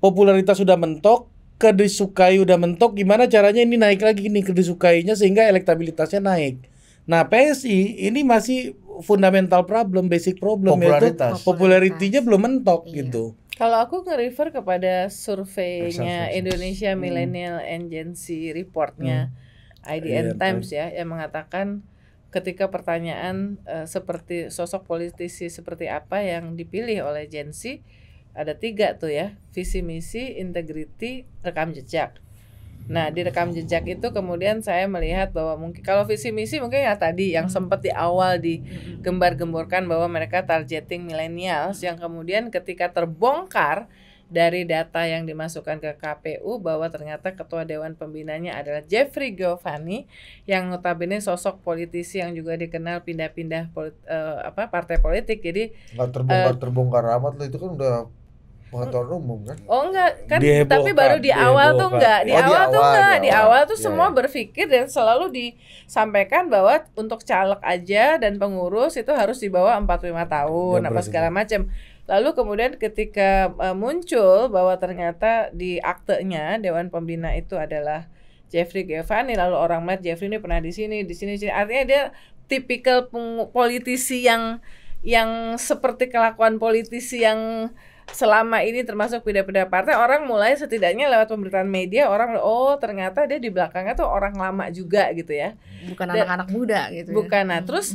Speaker 4: popularitas sudah mentok, kedisukai udah mentok, gimana caranya ini naik lagi nih kedisukainya sehingga elektabilitasnya naik. Nah PSI ini masih fundamental problem, basic problem Popularitas. yaitu popularitinya belum mentok iya. gitu.
Speaker 2: Kalau aku nge-refer kepada surveinya Indonesia hmm. Millennial Agency reportnya hmm. IDN yeah, Times ya yang mengatakan ketika pertanyaan uh, seperti sosok politisi seperti apa yang dipilih oleh Gen Z ada tiga tuh ya visi misi integriti rekam jejak Nah, hmm. di rekam jejak itu kemudian saya melihat bahwa mungkin kalau visi misi mungkin ya tadi yang hmm. sempat di awal hmm. digembar-gemborkan bahwa mereka targeting millennials yang kemudian ketika terbongkar dari data yang dimasukkan ke KPU bahwa ternyata ketua dewan pembinanya adalah Jeffrey Giovanni yang notabene sosok politisi yang juga dikenal pindah-pindah uh, apa partai politik. Jadi
Speaker 3: nggak terbongkar-terbongkar uh, eh, terbongkar amat lah itu kan udah motor umum kan?
Speaker 2: Oh enggak, kan tapi baru oh, di awal tuh enggak, di, oh, awal, di awal tuh enggak, di awal, di awal tuh yeah. semua iya. berpikir dan selalu disampaikan bahwa untuk caleg aja dan pengurus itu harus di bawah lima tahun iya, apa segala macam. Lalu kemudian ketika uh, muncul bahwa ternyata di akte nya dewan pembina itu adalah Jeffrey Gevani lalu orang melihat Jeffrey ini pernah di sini, di sini, di sini. Artinya dia tipikal politisi yang yang seperti kelakuan politisi yang selama ini termasuk pindah-pindah partai orang mulai setidaknya lewat pemberitaan media orang oh ternyata dia di belakangnya tuh orang lama juga gitu ya bukan anak-anak muda gitu ya. bukan ya. nah hmm. terus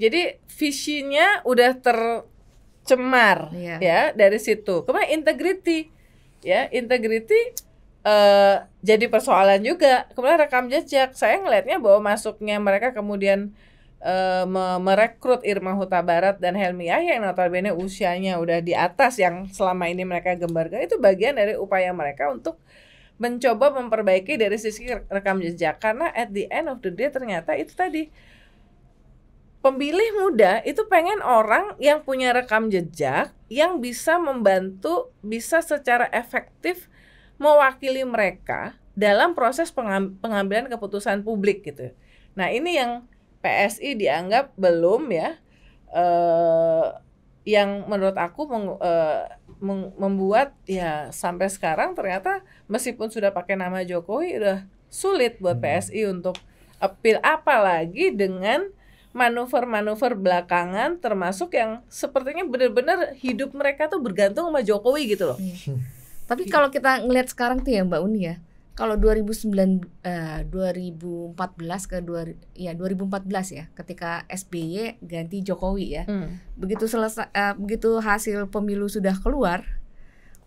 Speaker 2: jadi visinya udah tercemar yeah. ya dari situ kemudian integrity ya integrity uh, eh, jadi persoalan juga kemudian rekam jejak saya ngelihatnya bahwa masuknya mereka kemudian uh, merekrut Irma Huta Barat dan Helmi Yahya yang notabene usianya udah di atas yang selama ini mereka gembar-gembar itu bagian dari upaya mereka untuk mencoba memperbaiki dari sisi rekam jejak karena at the end of the day ternyata itu tadi pemilih muda itu pengen orang yang punya rekam jejak yang bisa membantu bisa secara efektif mewakili mereka dalam proses pengambilan keputusan publik gitu. Nah, ini yang PSI dianggap belum ya eh, yang menurut aku meng, uh, meng, membuat ya sampai sekarang ternyata meskipun sudah pakai nama Jokowi udah sulit buat hmm. PSI untuk appeal apalagi dengan manuver-manuver belakangan termasuk yang sepertinya benar-benar hidup mereka tuh bergantung sama Jokowi gitu loh. Hmm.
Speaker 1: Tapi kalau kita ngelihat sekarang tuh ya Mbak Uni ya, kalau 2009 eh, 2014 ke 2 ya 2014 ya ketika SBY ganti Jokowi ya. Hmm. Begitu selesai eh, begitu hasil pemilu sudah keluar,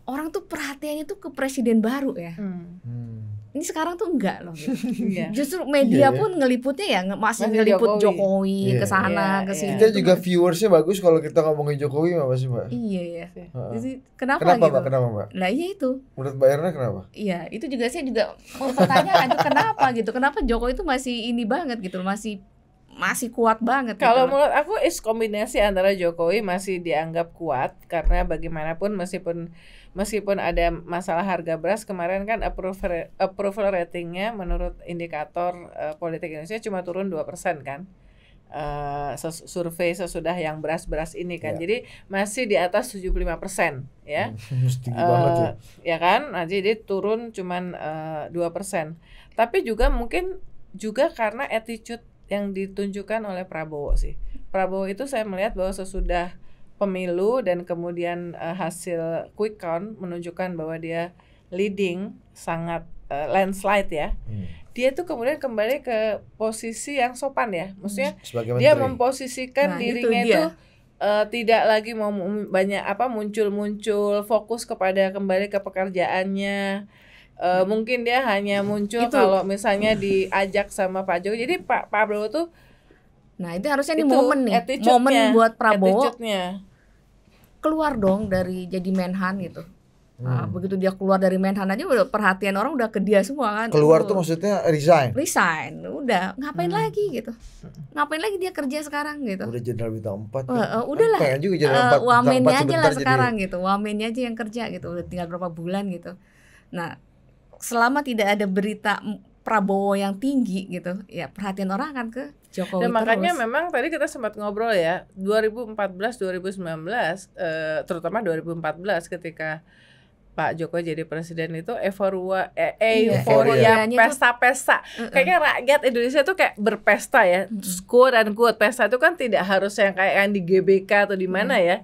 Speaker 1: orang tuh perhatiannya tuh ke presiden baru ya. Hmm. Hmm. Ini sekarang tuh enggak loh. Gitu. yeah. Justru media yeah, iya. pun ngeliputnya ya masih, masih ngeliput Jokowi, Jokowi yeah. ke iya, iya, sana ke sini. Kita
Speaker 3: juga viewersnya bagus kalau kita ngomongin Jokowi mah pasti Mbak.
Speaker 1: Iya iya. Jadi kenapa, kenapa gitu? Mbak? Kenapa Mbak? Nah iya itu. Menurut Mbak Erna kenapa? Iya itu juga saya juga itu kenapa gitu. Kenapa Jokowi itu masih ini banget gitu masih masih kuat banget. Gitu kalau gitu. menurut aku is kombinasi antara Jokowi
Speaker 2: masih dianggap kuat karena bagaimanapun meskipun Meskipun ada masalah harga beras kemarin kan approval approval ratingnya menurut indikator uh, politik Indonesia cuma turun dua persen kan. Uh, survei sesudah yang beras-beras ini kan. Ya. Jadi masih di atas 75% ya. uh, ya. Eh, ya kan? Nah, jadi turun cuman uh, persen. Tapi juga mungkin juga karena attitude yang ditunjukkan oleh Prabowo sih. Prabowo itu saya melihat bahwa sesudah pemilu dan kemudian uh, hasil quick count menunjukkan bahwa dia leading sangat uh, landslide ya. Hmm. Dia tuh kemudian kembali ke posisi yang sopan ya. Maksudnya hmm, dia memposisikan nah, dirinya itu, itu uh, eh, tidak lagi mau banyak apa muncul-muncul fokus kepada kembali ke pekerjaannya. Uh, mungkin dia hanya muncul kalau misalnya diajak sama Pak Jokowi. Jadi
Speaker 1: Pak Prabowo tuh Nah, itu harusnya ini momen nih, momen buat Prabowo keluar dong dari jadi Menhan gitu. Nah, hmm. begitu dia keluar dari Menhan aja udah perhatian orang udah ke dia semua kan. Keluar tuh, tuh
Speaker 3: maksudnya resign.
Speaker 1: Resign, udah ngapain hmm. lagi gitu. Hmm. Ngapain lagi dia kerja sekarang gitu. Udah
Speaker 3: jenderal bintang 4. Uh, uh, udahlah. Pengen juga jenderal uh, Wamennya aja lah sekarang
Speaker 1: jadi... gitu. Wamennya aja yang kerja gitu. Udah tinggal berapa bulan gitu. Nah, selama tidak ada berita Prabowo yang tinggi gitu, ya perhatian orang akan ke Jokowi Dan makanya terus.
Speaker 2: memang tadi kita sempat ngobrol ya 2014 2019 eh, terutama 2014 ketika Pak Jokowi jadi presiden itu euforia eh, iya, euforia iya, pesta-pesta. Uh -uh. Kayaknya rakyat Indonesia tuh kayak berpesta ya. Uh -uh. Quote dan kuat pesta itu kan tidak harus yang kayak yang di GBK atau di mana uh -uh. ya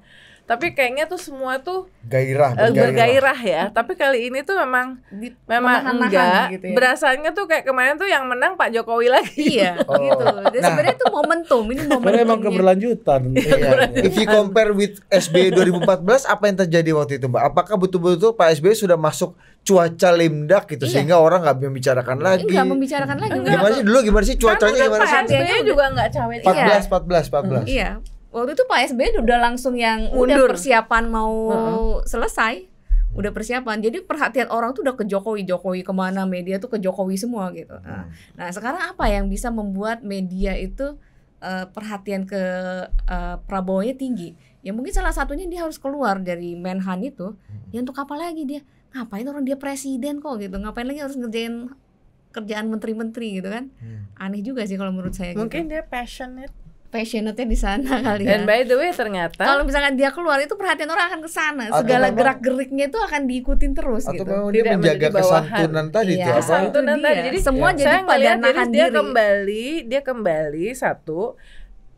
Speaker 2: tapi kayaknya tuh semua tuh
Speaker 3: gairah eh, bergairah, bergairah
Speaker 2: ya tapi kali ini tuh memang Di, memang enggak gitu ya. berasanya tuh kayak kemarin tuh yang menang Pak Jokowi lagi ya.
Speaker 1: oh. gitu jadi nah. sebenarnya tuh momentum ini momentum memang keberlanjutan
Speaker 4: iya. if you compare
Speaker 3: with SBY 2014 apa yang terjadi waktu itu Mbak apakah betul-betul Pak SBY sudah masuk cuaca lemdak gitu iya. sehingga orang nggak membicarakan lagi nggak
Speaker 1: membicarakan lagi gimana sih dulu gimana sih cuacanya gimana sih juga nggak cawe
Speaker 3: 14 14 14 iya, iya
Speaker 1: waktu itu Pak SBY udah langsung yang Mundur. udah persiapan mau uh huh selesai, udah persiapan. Jadi perhatian orang tuh udah ke Jokowi, Jokowi kemana media tuh ke Jokowi semua gitu. Nah, hmm. nah sekarang apa yang bisa membuat media itu uh, perhatian ke uh, Prabowo-nya tinggi? Ya mungkin salah satunya dia harus keluar dari Menhan itu. Hmm. Ya untuk apa lagi dia? Ngapain orang dia presiden kok gitu? Ngapain lagi harus ngerjain kerjaan menteri-menteri gitu kan? Hmm. Aneh juga sih kalau menurut saya. Gitu. Mungkin gitu. dia passionate passionate di sana hmm. kali ya. Dan by the way ternyata kalau misalkan dia keluar itu perhatian orang akan ke sana, segala gerak geriknya itu akan diikutin terus atau gitu. Atau dia menjaga kesantunan tadi iya. Kesantunan tadi. Iya. Jadi semua iya. jadi saya pada nahan jadi dia kembali,
Speaker 2: dia kembali satu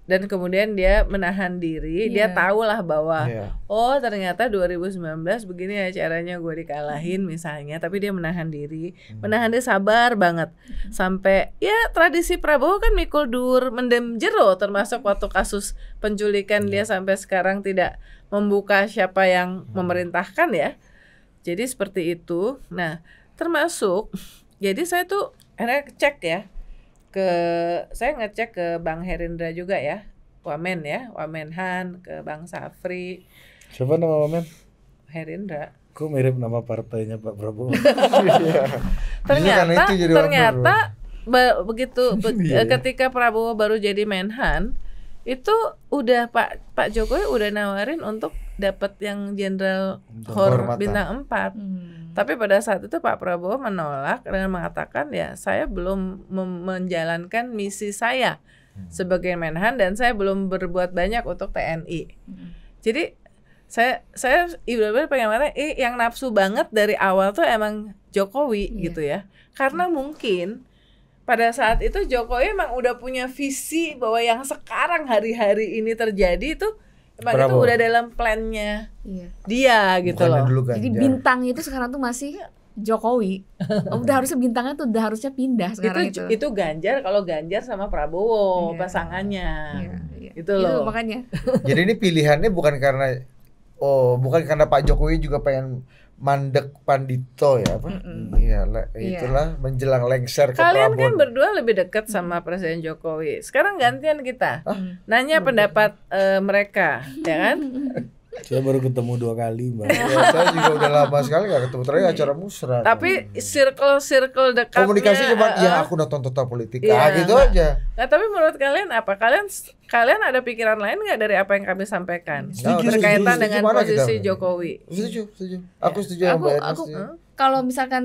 Speaker 2: dan kemudian dia menahan diri yeah. dia tahu lah bahwa yeah. oh ternyata 2019 begini ya caranya gue dikalahin hmm. misalnya tapi dia menahan diri hmm. menahan dia sabar banget hmm. sampai ya tradisi Prabowo kan mikul dur mendem jero termasuk waktu kasus penculikan yeah. dia iya. sampai sekarang tidak membuka siapa yang hmm. memerintahkan ya jadi seperti itu nah termasuk jadi saya tuh akhirnya cek ya ke saya ngecek ke Bang Herindra juga ya. Wamen ya, Wamenhan ke Bang Safri.
Speaker 4: coba nama Wamen?
Speaker 2: Herindra.
Speaker 4: Kok mirip nama partainya Pak Prabowo? Iya. Iya, kan ternyata itu jadi ternyata
Speaker 2: be begitu be iya, ketika Prabowo baru jadi Menhan itu udah Pak Pak Jokowi udah nawarin untuk dapat yang jenderal hormat bintang 4. Hmm. Tapi pada saat itu Pak Prabowo menolak dengan mengatakan ya saya belum menjalankan misi saya hmm. sebagai Menhan dan saya belum berbuat banyak untuk TNI. Hmm. Jadi saya saya ibaratnya pengen eh yang nafsu banget dari awal tuh emang Jokowi yeah. gitu ya. Karena mungkin pada saat itu Jokowi emang udah punya visi bahwa yang sekarang hari-hari ini terjadi itu Padahal itu udah
Speaker 1: dalam plannya iya.
Speaker 2: dia gitu Bukannya loh. kan, Jadi ya.
Speaker 1: bintangnya itu sekarang tuh masih iya. Jokowi. udah harusnya bintangnya tuh udah harusnya pindah sekarang itu. Itu, itu Ganjar kalau Ganjar sama
Speaker 2: Prabowo iya. pasangannya. Iya, iya. Itu loh. Itu makanya.
Speaker 3: Jadi ini pilihannya bukan karena oh bukan karena Pak Jokowi juga pengen mandek pandito ya apa? Mm-mm. Iya, iya. itulah yeah. menjelang lengser ke Kalian Prabon. kan
Speaker 2: berdua lebih dekat sama Presiden Jokowi. Sekarang gantian kita. Ah? Nanya pendapat uh, mereka, ya kan?
Speaker 4: Saya baru ketemu dua kali, Mbak. Ya, saya juga udah lama sekali gak ketemu. Terakhir acara musra.
Speaker 3: Tapi
Speaker 2: circle-circle dekat komunikasi cuma uh, ya eh, aku
Speaker 3: nonton total politik. Iya gitu nah, aja.
Speaker 2: Nah, tapi menurut kalian apa? Kalian kalian ada pikiran lain nggak dari apa yang kami sampaikan setuju, berkaitan setuju, dengan posisi kita? Jokowi? Setuju, setuju.
Speaker 3: Aku ya. setuju aku, Mbak aku, eh,
Speaker 1: Kalau misalkan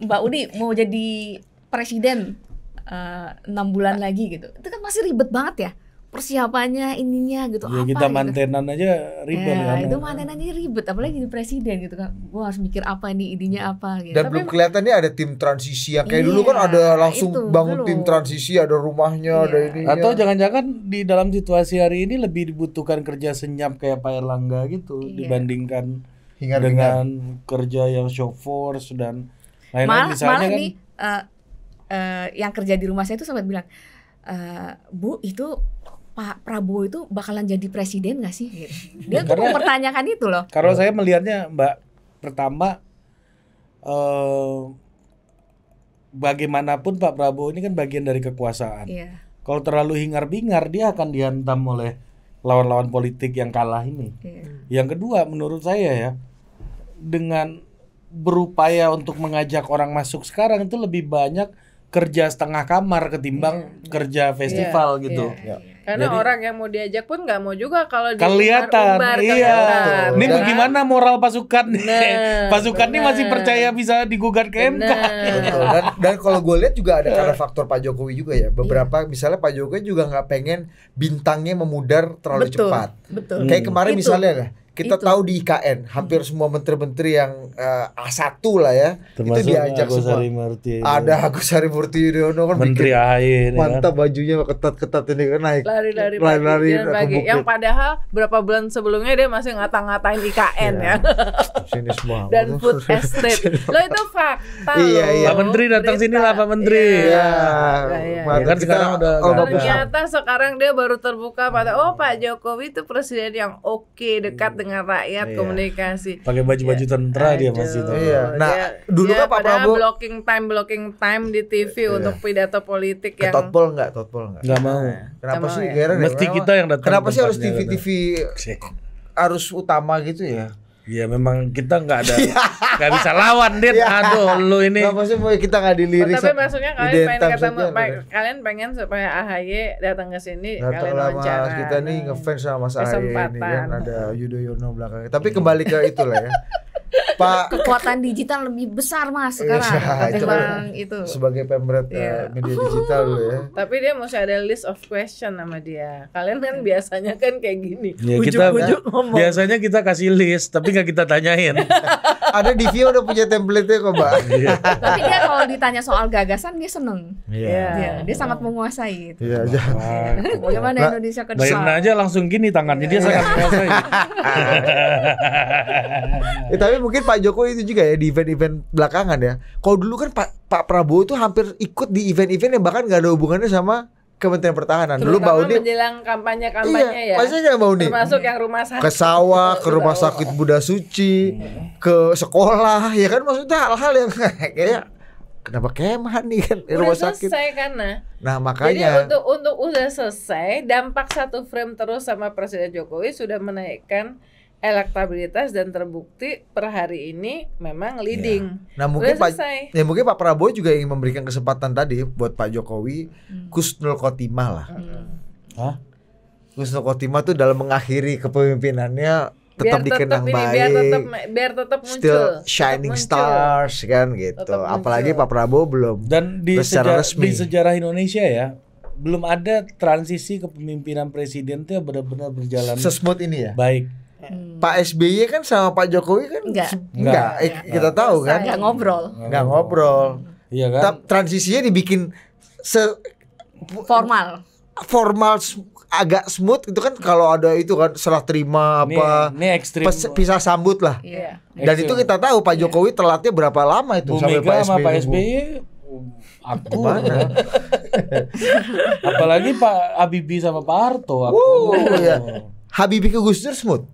Speaker 1: Mbak Uni mau jadi presiden eh, enam uh, bulan lagi gitu. Itu kan masih ribet banget ya persiapannya ininya gitu ya, apa kita gitu.
Speaker 4: mantenan gitu. aja ya, ribet ya, kan itu
Speaker 1: mantenan aja ribet apalagi jadi presiden gitu kan gua harus mikir apa nih idenya apa gitu dan Tapi belum
Speaker 3: kelihatan nih ada tim transisi ya kayak iya, dulu kan ada langsung itu, bangun dulu. tim transisi ada rumahnya iya. ada ini atau
Speaker 4: jangan-jangan di dalam situasi hari ini lebih dibutuhkan kerja senyap kayak Pak Erlangga gitu iya. dibandingkan hingar dengan hingar. kerja yang show force dan lain-lain misalnya malah kan nih,
Speaker 1: uh, uh, yang kerja di rumah saya itu sempat bilang uh, Bu itu Pak Prabowo itu bakalan jadi presiden gak sih? Iya. Dia tuh mempertanyakan itu loh. Kalau saya
Speaker 4: melihatnya Mbak, pertama eh, bagaimanapun Pak Prabowo ini kan bagian dari kekuasaan. Iya. Kalau terlalu hingar-bingar dia akan dihantam oleh lawan-lawan politik yang kalah ini. Iya. Yang kedua menurut saya ya dengan berupaya untuk mengajak orang masuk sekarang itu lebih banyak kerja setengah kamar ketimbang yeah. Iya. kerja iya, festival yeah, gitu. Yeah. Iya. Yeah. Karena Jadi, orang
Speaker 2: yang mau diajak pun nggak mau juga kalau di kelihatan,
Speaker 4: umbar, iya. Kelihatan. Ini bagaimana moral pasukan nih? Pasukan ini masih percaya bisa digugat ke MK. Nah.
Speaker 3: Dan, dan kalau gue lihat juga ada karena faktor Pak Jokowi juga ya. Beberapa misalnya Pak Jokowi juga nggak pengen bintangnya memudar terlalu betul, cepat.
Speaker 4: Betul. Kayak kemarin Itu. misalnya
Speaker 3: kita itu. tahu di IKN hampir mm-hmm. semua menteri-menteri yang uh, eh, A1 lah ya Termasuk itu diajak Agus semua. Arti, ada Agus Hari Murti Yudhoyono kan menteri kan. mantap kan? bajunya ketat-ketat ini kan naik lari-lari lari-lari yang
Speaker 2: padahal berapa bulan sebelumnya dia masih ngata-ngatain IKN iya. ya,
Speaker 4: sini semua dan food estate
Speaker 2: lo itu fakta iya, iya. Pak
Speaker 4: Menteri datang sini lah Pak Menteri iya, iya. Ya, kan sekarang udah ternyata
Speaker 2: sekarang dia baru terbuka pada oh Pak Jokowi itu presiden yang oke dekat hmm tengah rakyat iya. komunikasi.
Speaker 4: Pakai baju-baju ya. tentara Aduh, iya. dia masih itu. Iya. Nah, dia,
Speaker 2: dulu dia kan Pak Prabowo blocking time blocking time di TV iya. untuk pidato politik yang Totpol
Speaker 3: enggak? Totpol enggak? Enggak mau. Nah, kenapa gak sih ya. ya? Mesti kita yang datang. Kenapa sih harus TV-TV harus utama gitu ya? Iya memang kita nggak ada iya. nggak bisa lawan dia iya. Aduh lu ini. Nah, maksudnya kita nggak dilirik. tapi maksudnya kalian pengen ketemu
Speaker 2: kalian pengen supaya AHY datang ke sini nah, kalian wawancara. Kita
Speaker 3: nih ngefans sama Mas AHY ini kan ada Yono belakangnya. Tapi kembali ke itu lah ya.
Speaker 1: Pak kekuatan digital lebih besar mas iya, sekarang ya, itu, kan itu
Speaker 3: sebagai pemret yeah. media digital lo ya
Speaker 1: tapi
Speaker 2: dia mesti ada list of question sama dia kalian kan biasanya kan kayak gini ya, ujuk, kita ujuk
Speaker 4: ngomong biasanya kita kasih list tapi nggak kita tanyain? Ada di Vio udah punya template-nya kok, Mbak. Iya. Tapi
Speaker 1: dia kalau ditanya soal gagasan dia seneng. Iya. Iya, dia sangat menguasai itu. Iya, Bagaimana Indonesia ke depan? aja
Speaker 4: langsung gini tangannya dia sangat menguasai. ya,
Speaker 3: tapi mungkin Pak Jokowi itu juga ya di event-event belakangan ya. Kalau dulu kan Pak Pak Prabowo itu hampir ikut di event-event yang bahkan nggak ada hubungannya sama Kementerian Pertahanan. Dulu Mbak Uni
Speaker 2: menjelang kampanye-kampanye iya, ya. Pasti Mbak Uni Termasuk yang rumah sakit. Ke
Speaker 3: sawah, ke rumah sakit Buddha Suci, iya. ke sekolah, ya kan
Speaker 2: maksudnya hal-hal yang kayak
Speaker 3: kenapa kemahan nih kan udah rumah sakit. selesai karena. Nah, makanya Jadi
Speaker 2: untuk untuk udah selesai, dampak satu frame terus sama Presiden Jokowi sudah menaikkan elektabilitas dan terbukti per hari ini memang iya. leading.
Speaker 3: Ya. Nah mungkin Pak, ya mungkin Pak Prabowo juga ingin memberikan kesempatan tadi buat Pak Jokowi hmm. Kusnul Khotimah lah. Hmm. Hah? Kusnul Khotimah tuh dalam mengakhiri kepemimpinannya tetap biar dikenang tetap ini, baik, biar tetap
Speaker 2: biar tetap muncul, still
Speaker 3: shining tetap muncul. stars kan gitu. Apalagi Pak Prabowo belum dan di sejarah resmi.
Speaker 4: di sejarah Indonesia ya belum ada transisi kepemimpinan presiden tuh benar-benar berjalan sesmooth ini ya. Baik Hmm. Pak SBY kan sama Pak Jokowi kan enggak, enggak, enggak. Eh, kita tahu kan enggak
Speaker 1: ngobrol,
Speaker 3: enggak ngobrol. Iya kan? transisinya dibikin se formal. Formal agak smooth itu kan kalau ada itu kan serah terima apa ini, ini ekstrim pes, pisah sambut lah.
Speaker 1: Iya. Yeah. Dan itu kita
Speaker 3: tahu Pak iya. Jokowi yeah. telatnya berapa lama itu Bu sampai Pak SBY. Sama Pak SBY
Speaker 4: aku apalagi Pak Habibie sama Pak Harto aku. Uh, iya. Habibie ke Gus Dur smooth.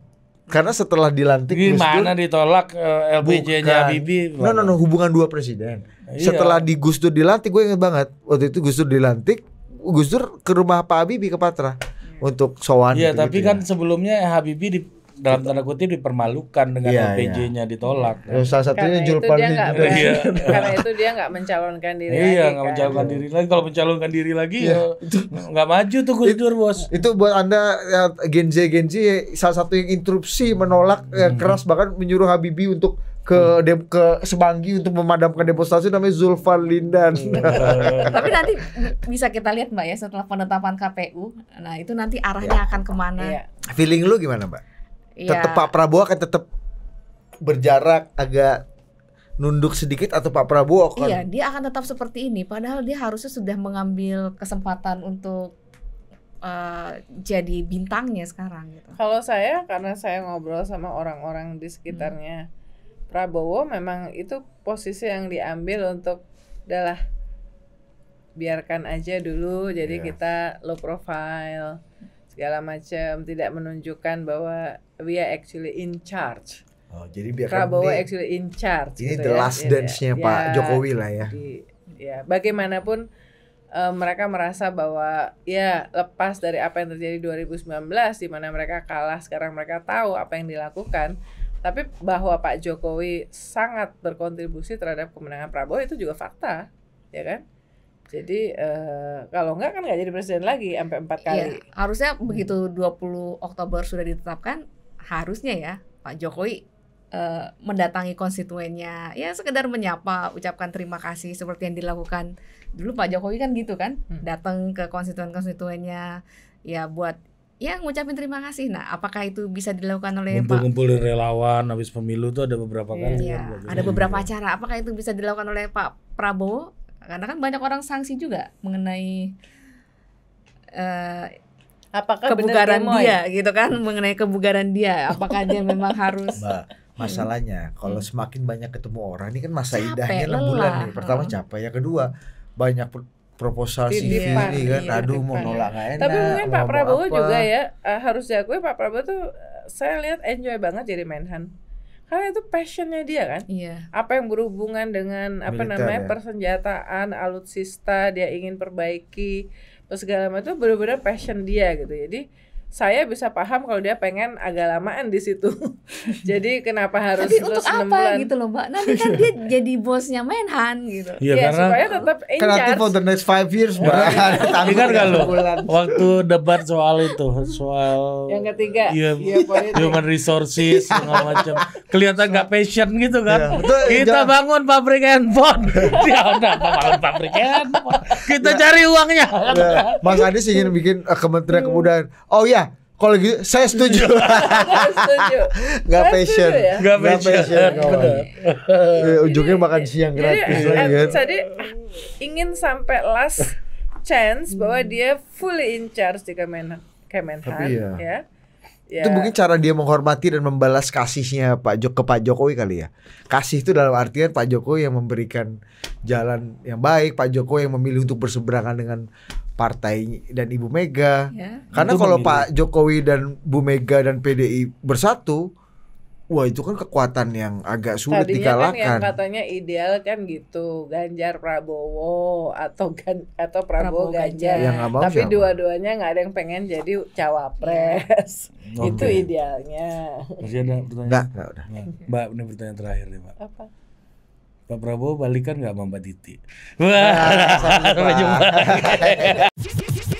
Speaker 4: Karena setelah dilantik Gimana Gus ditolak uh, eh, nya Habibie? No, no, no,
Speaker 3: hubungan dua presiden. Iya. Setelah di Gus Dur dilantik, gue inget banget. Waktu itu Gus Dur dilantik,
Speaker 4: Gus Dur ke rumah Pak Habibie ke Patra untuk sowan. Iya, gitu, tapi gitu kan ya. sebelumnya Habibie di dalam gitu. tanda kutip dipermalukan dengan yeah, LPJ-nya yeah. ditolak. Kan? Ya, salah satunya Julpan juga. Iya. karena
Speaker 2: itu dia nggak mencalonkan diri iya, lagi. nggak kan?
Speaker 4: mencalonkan diri lagi. Kalau mencalonkan diri lagi yeah.
Speaker 3: ya nggak maju tuh Gus Dur, Bos. Itu buat Anda ya, Gen Z Gen Z salah satu yang interupsi menolak ya, hmm. ya, keras bahkan menyuruh Habibie untuk ke hmm. ke Semanggi untuk memadamkan demonstrasi namanya Zulfan Lindan. Hmm.
Speaker 1: Tapi nanti bisa kita lihat Mbak ya setelah penetapan KPU. Nah, itu nanti arahnya ya. akan kemana. Ya.
Speaker 3: Feeling lu gimana, Mbak? yeah. tetap Pak Prabowo akan tetap berjarak agak nunduk sedikit atau Pak Prabowo akan Iya,
Speaker 1: dia akan tetap seperti ini. Padahal dia harusnya sudah mengambil kesempatan untuk uh, jadi bintangnya sekarang. Gitu. Kalau saya,
Speaker 2: karena saya ngobrol sama orang-orang di sekitarnya hmm. Prabowo, memang itu posisi yang diambil untuk adalah biarkan aja dulu. Jadi yeah. kita low profile segala macam tidak menunjukkan bahwa we are actually in charge. Oh, jadi biar Prabowo ini, actually in charge. Ini gitu the ya. last dance-nya ya, Pak Jokowi lah ya. Di, ya, bagaimanapun uh, mereka merasa bahwa ya lepas dari apa yang terjadi 2019 di mana mereka kalah, sekarang mereka tahu apa yang dilakukan. Tapi bahwa Pak Jokowi sangat berkontribusi terhadap kemenangan Prabowo itu juga fakta, ya kan? Jadi
Speaker 1: uh, kalau enggak kan nggak jadi presiden lagi sampai empat iya, kali. Ya, harusnya hmm. begitu 20 Oktober sudah ditetapkan harusnya ya Pak Jokowi uh, mendatangi konstituennya ya sekedar menyapa ucapkan terima kasih seperti yang dilakukan dulu Pak Jokowi kan gitu kan hmm. datang ke konstituen-konstituennya ya buat ya ngucapin terima kasih. Nah, apakah itu bisa dilakukan oleh Kumpul-kumpul Pak?
Speaker 4: relawan habis pemilu tuh ada beberapa iya, kali. Iya, kan? ada beberapa
Speaker 1: acara. Apakah itu bisa dilakukan oleh Pak Prabowo? Karena kan banyak orang sanksi juga mengenai uh, apakah kebugaran dia gitu kan mengenai kebugaran dia apakah dia memang harus Mbak, masalahnya
Speaker 3: kalau semakin banyak ketemu orang ini kan masa capek, idahnya enam bulan nih pertama capek ya kedua banyak proposal CV ini kan iya, aduh mau nolak gak enak tapi mungkin Pak Prabowo apa. juga ya
Speaker 2: uh, harus diakui Pak Prabowo tuh eh, saya lihat enjoy banget jadi menhan karena itu passionnya dia kan iya. apa yang berhubungan dengan Militer, apa namanya ya. persenjataan alutsista dia ingin perbaiki terus segala macam itu benar-benar passion dia gitu jadi saya bisa paham kalau dia pengen agak lamaan di situ. jadi kenapa harus Tapi untuk apa bulan?
Speaker 1: gitu loh, Mbak? Nanti kan dia jadi bosnya Menhan gitu. Iya, ya, karena supaya tetap in charge. for
Speaker 4: the next five years, Mbak. Tapi kan kalau waktu debat soal itu, soal yang
Speaker 1: ketiga, iya, iya
Speaker 4: human resources segala macam. Kelihatan nggak passion gitu kan. Ya, betul, iya, Kita jangan. bangun pabrik handphone. ya udah, bangun pabrik handphone. Kita ya. cari uangnya. Ya.
Speaker 3: Mas adis ingin bikin uh, Kementerian iya. kemudahan. Oh ya, kalau gitu saya setuju.
Speaker 4: Gak passion. Ya. Gak passion. Gak passion.
Speaker 3: Eh, ujungnya makan siang gratis jadi, eh, lagi kan. Jadi
Speaker 2: ah, ingin sampai last chance bahwa dia fully in charge di Kemenhan. Kemenhan ya. ya. Ya. Itu mungkin
Speaker 3: cara dia menghormati dan membalas kasihnya Pak Jok ke Pak Jokowi kali ya. Kasih itu dalam artian Pak Jokowi yang memberikan jalan yang baik, Pak Jokowi yang memilih untuk berseberangan dengan partai dan Ibu Mega. Ya. Karena kalau Pak Jokowi dan Bu Mega dan PDI bersatu, wah itu kan kekuatan yang agak sulit Tadinya dikalahkan. Kan yang
Speaker 2: katanya ideal kan gitu, Ganjar Prabowo atau gan, atau Prabowo, Prabowo Ganjar. Yang Tapi dua-duanya nggak ada yang pengen jadi cawapres. Ya. itu idealnya. Masih ada pertanyaan? Enggak, enggak udah.
Speaker 4: Mbak, ini pertanyaan terakhir nih, Mbak. Apa? Pak Prabowo balikan nggak sama Mbak Titi? Wah, sampai jumpa.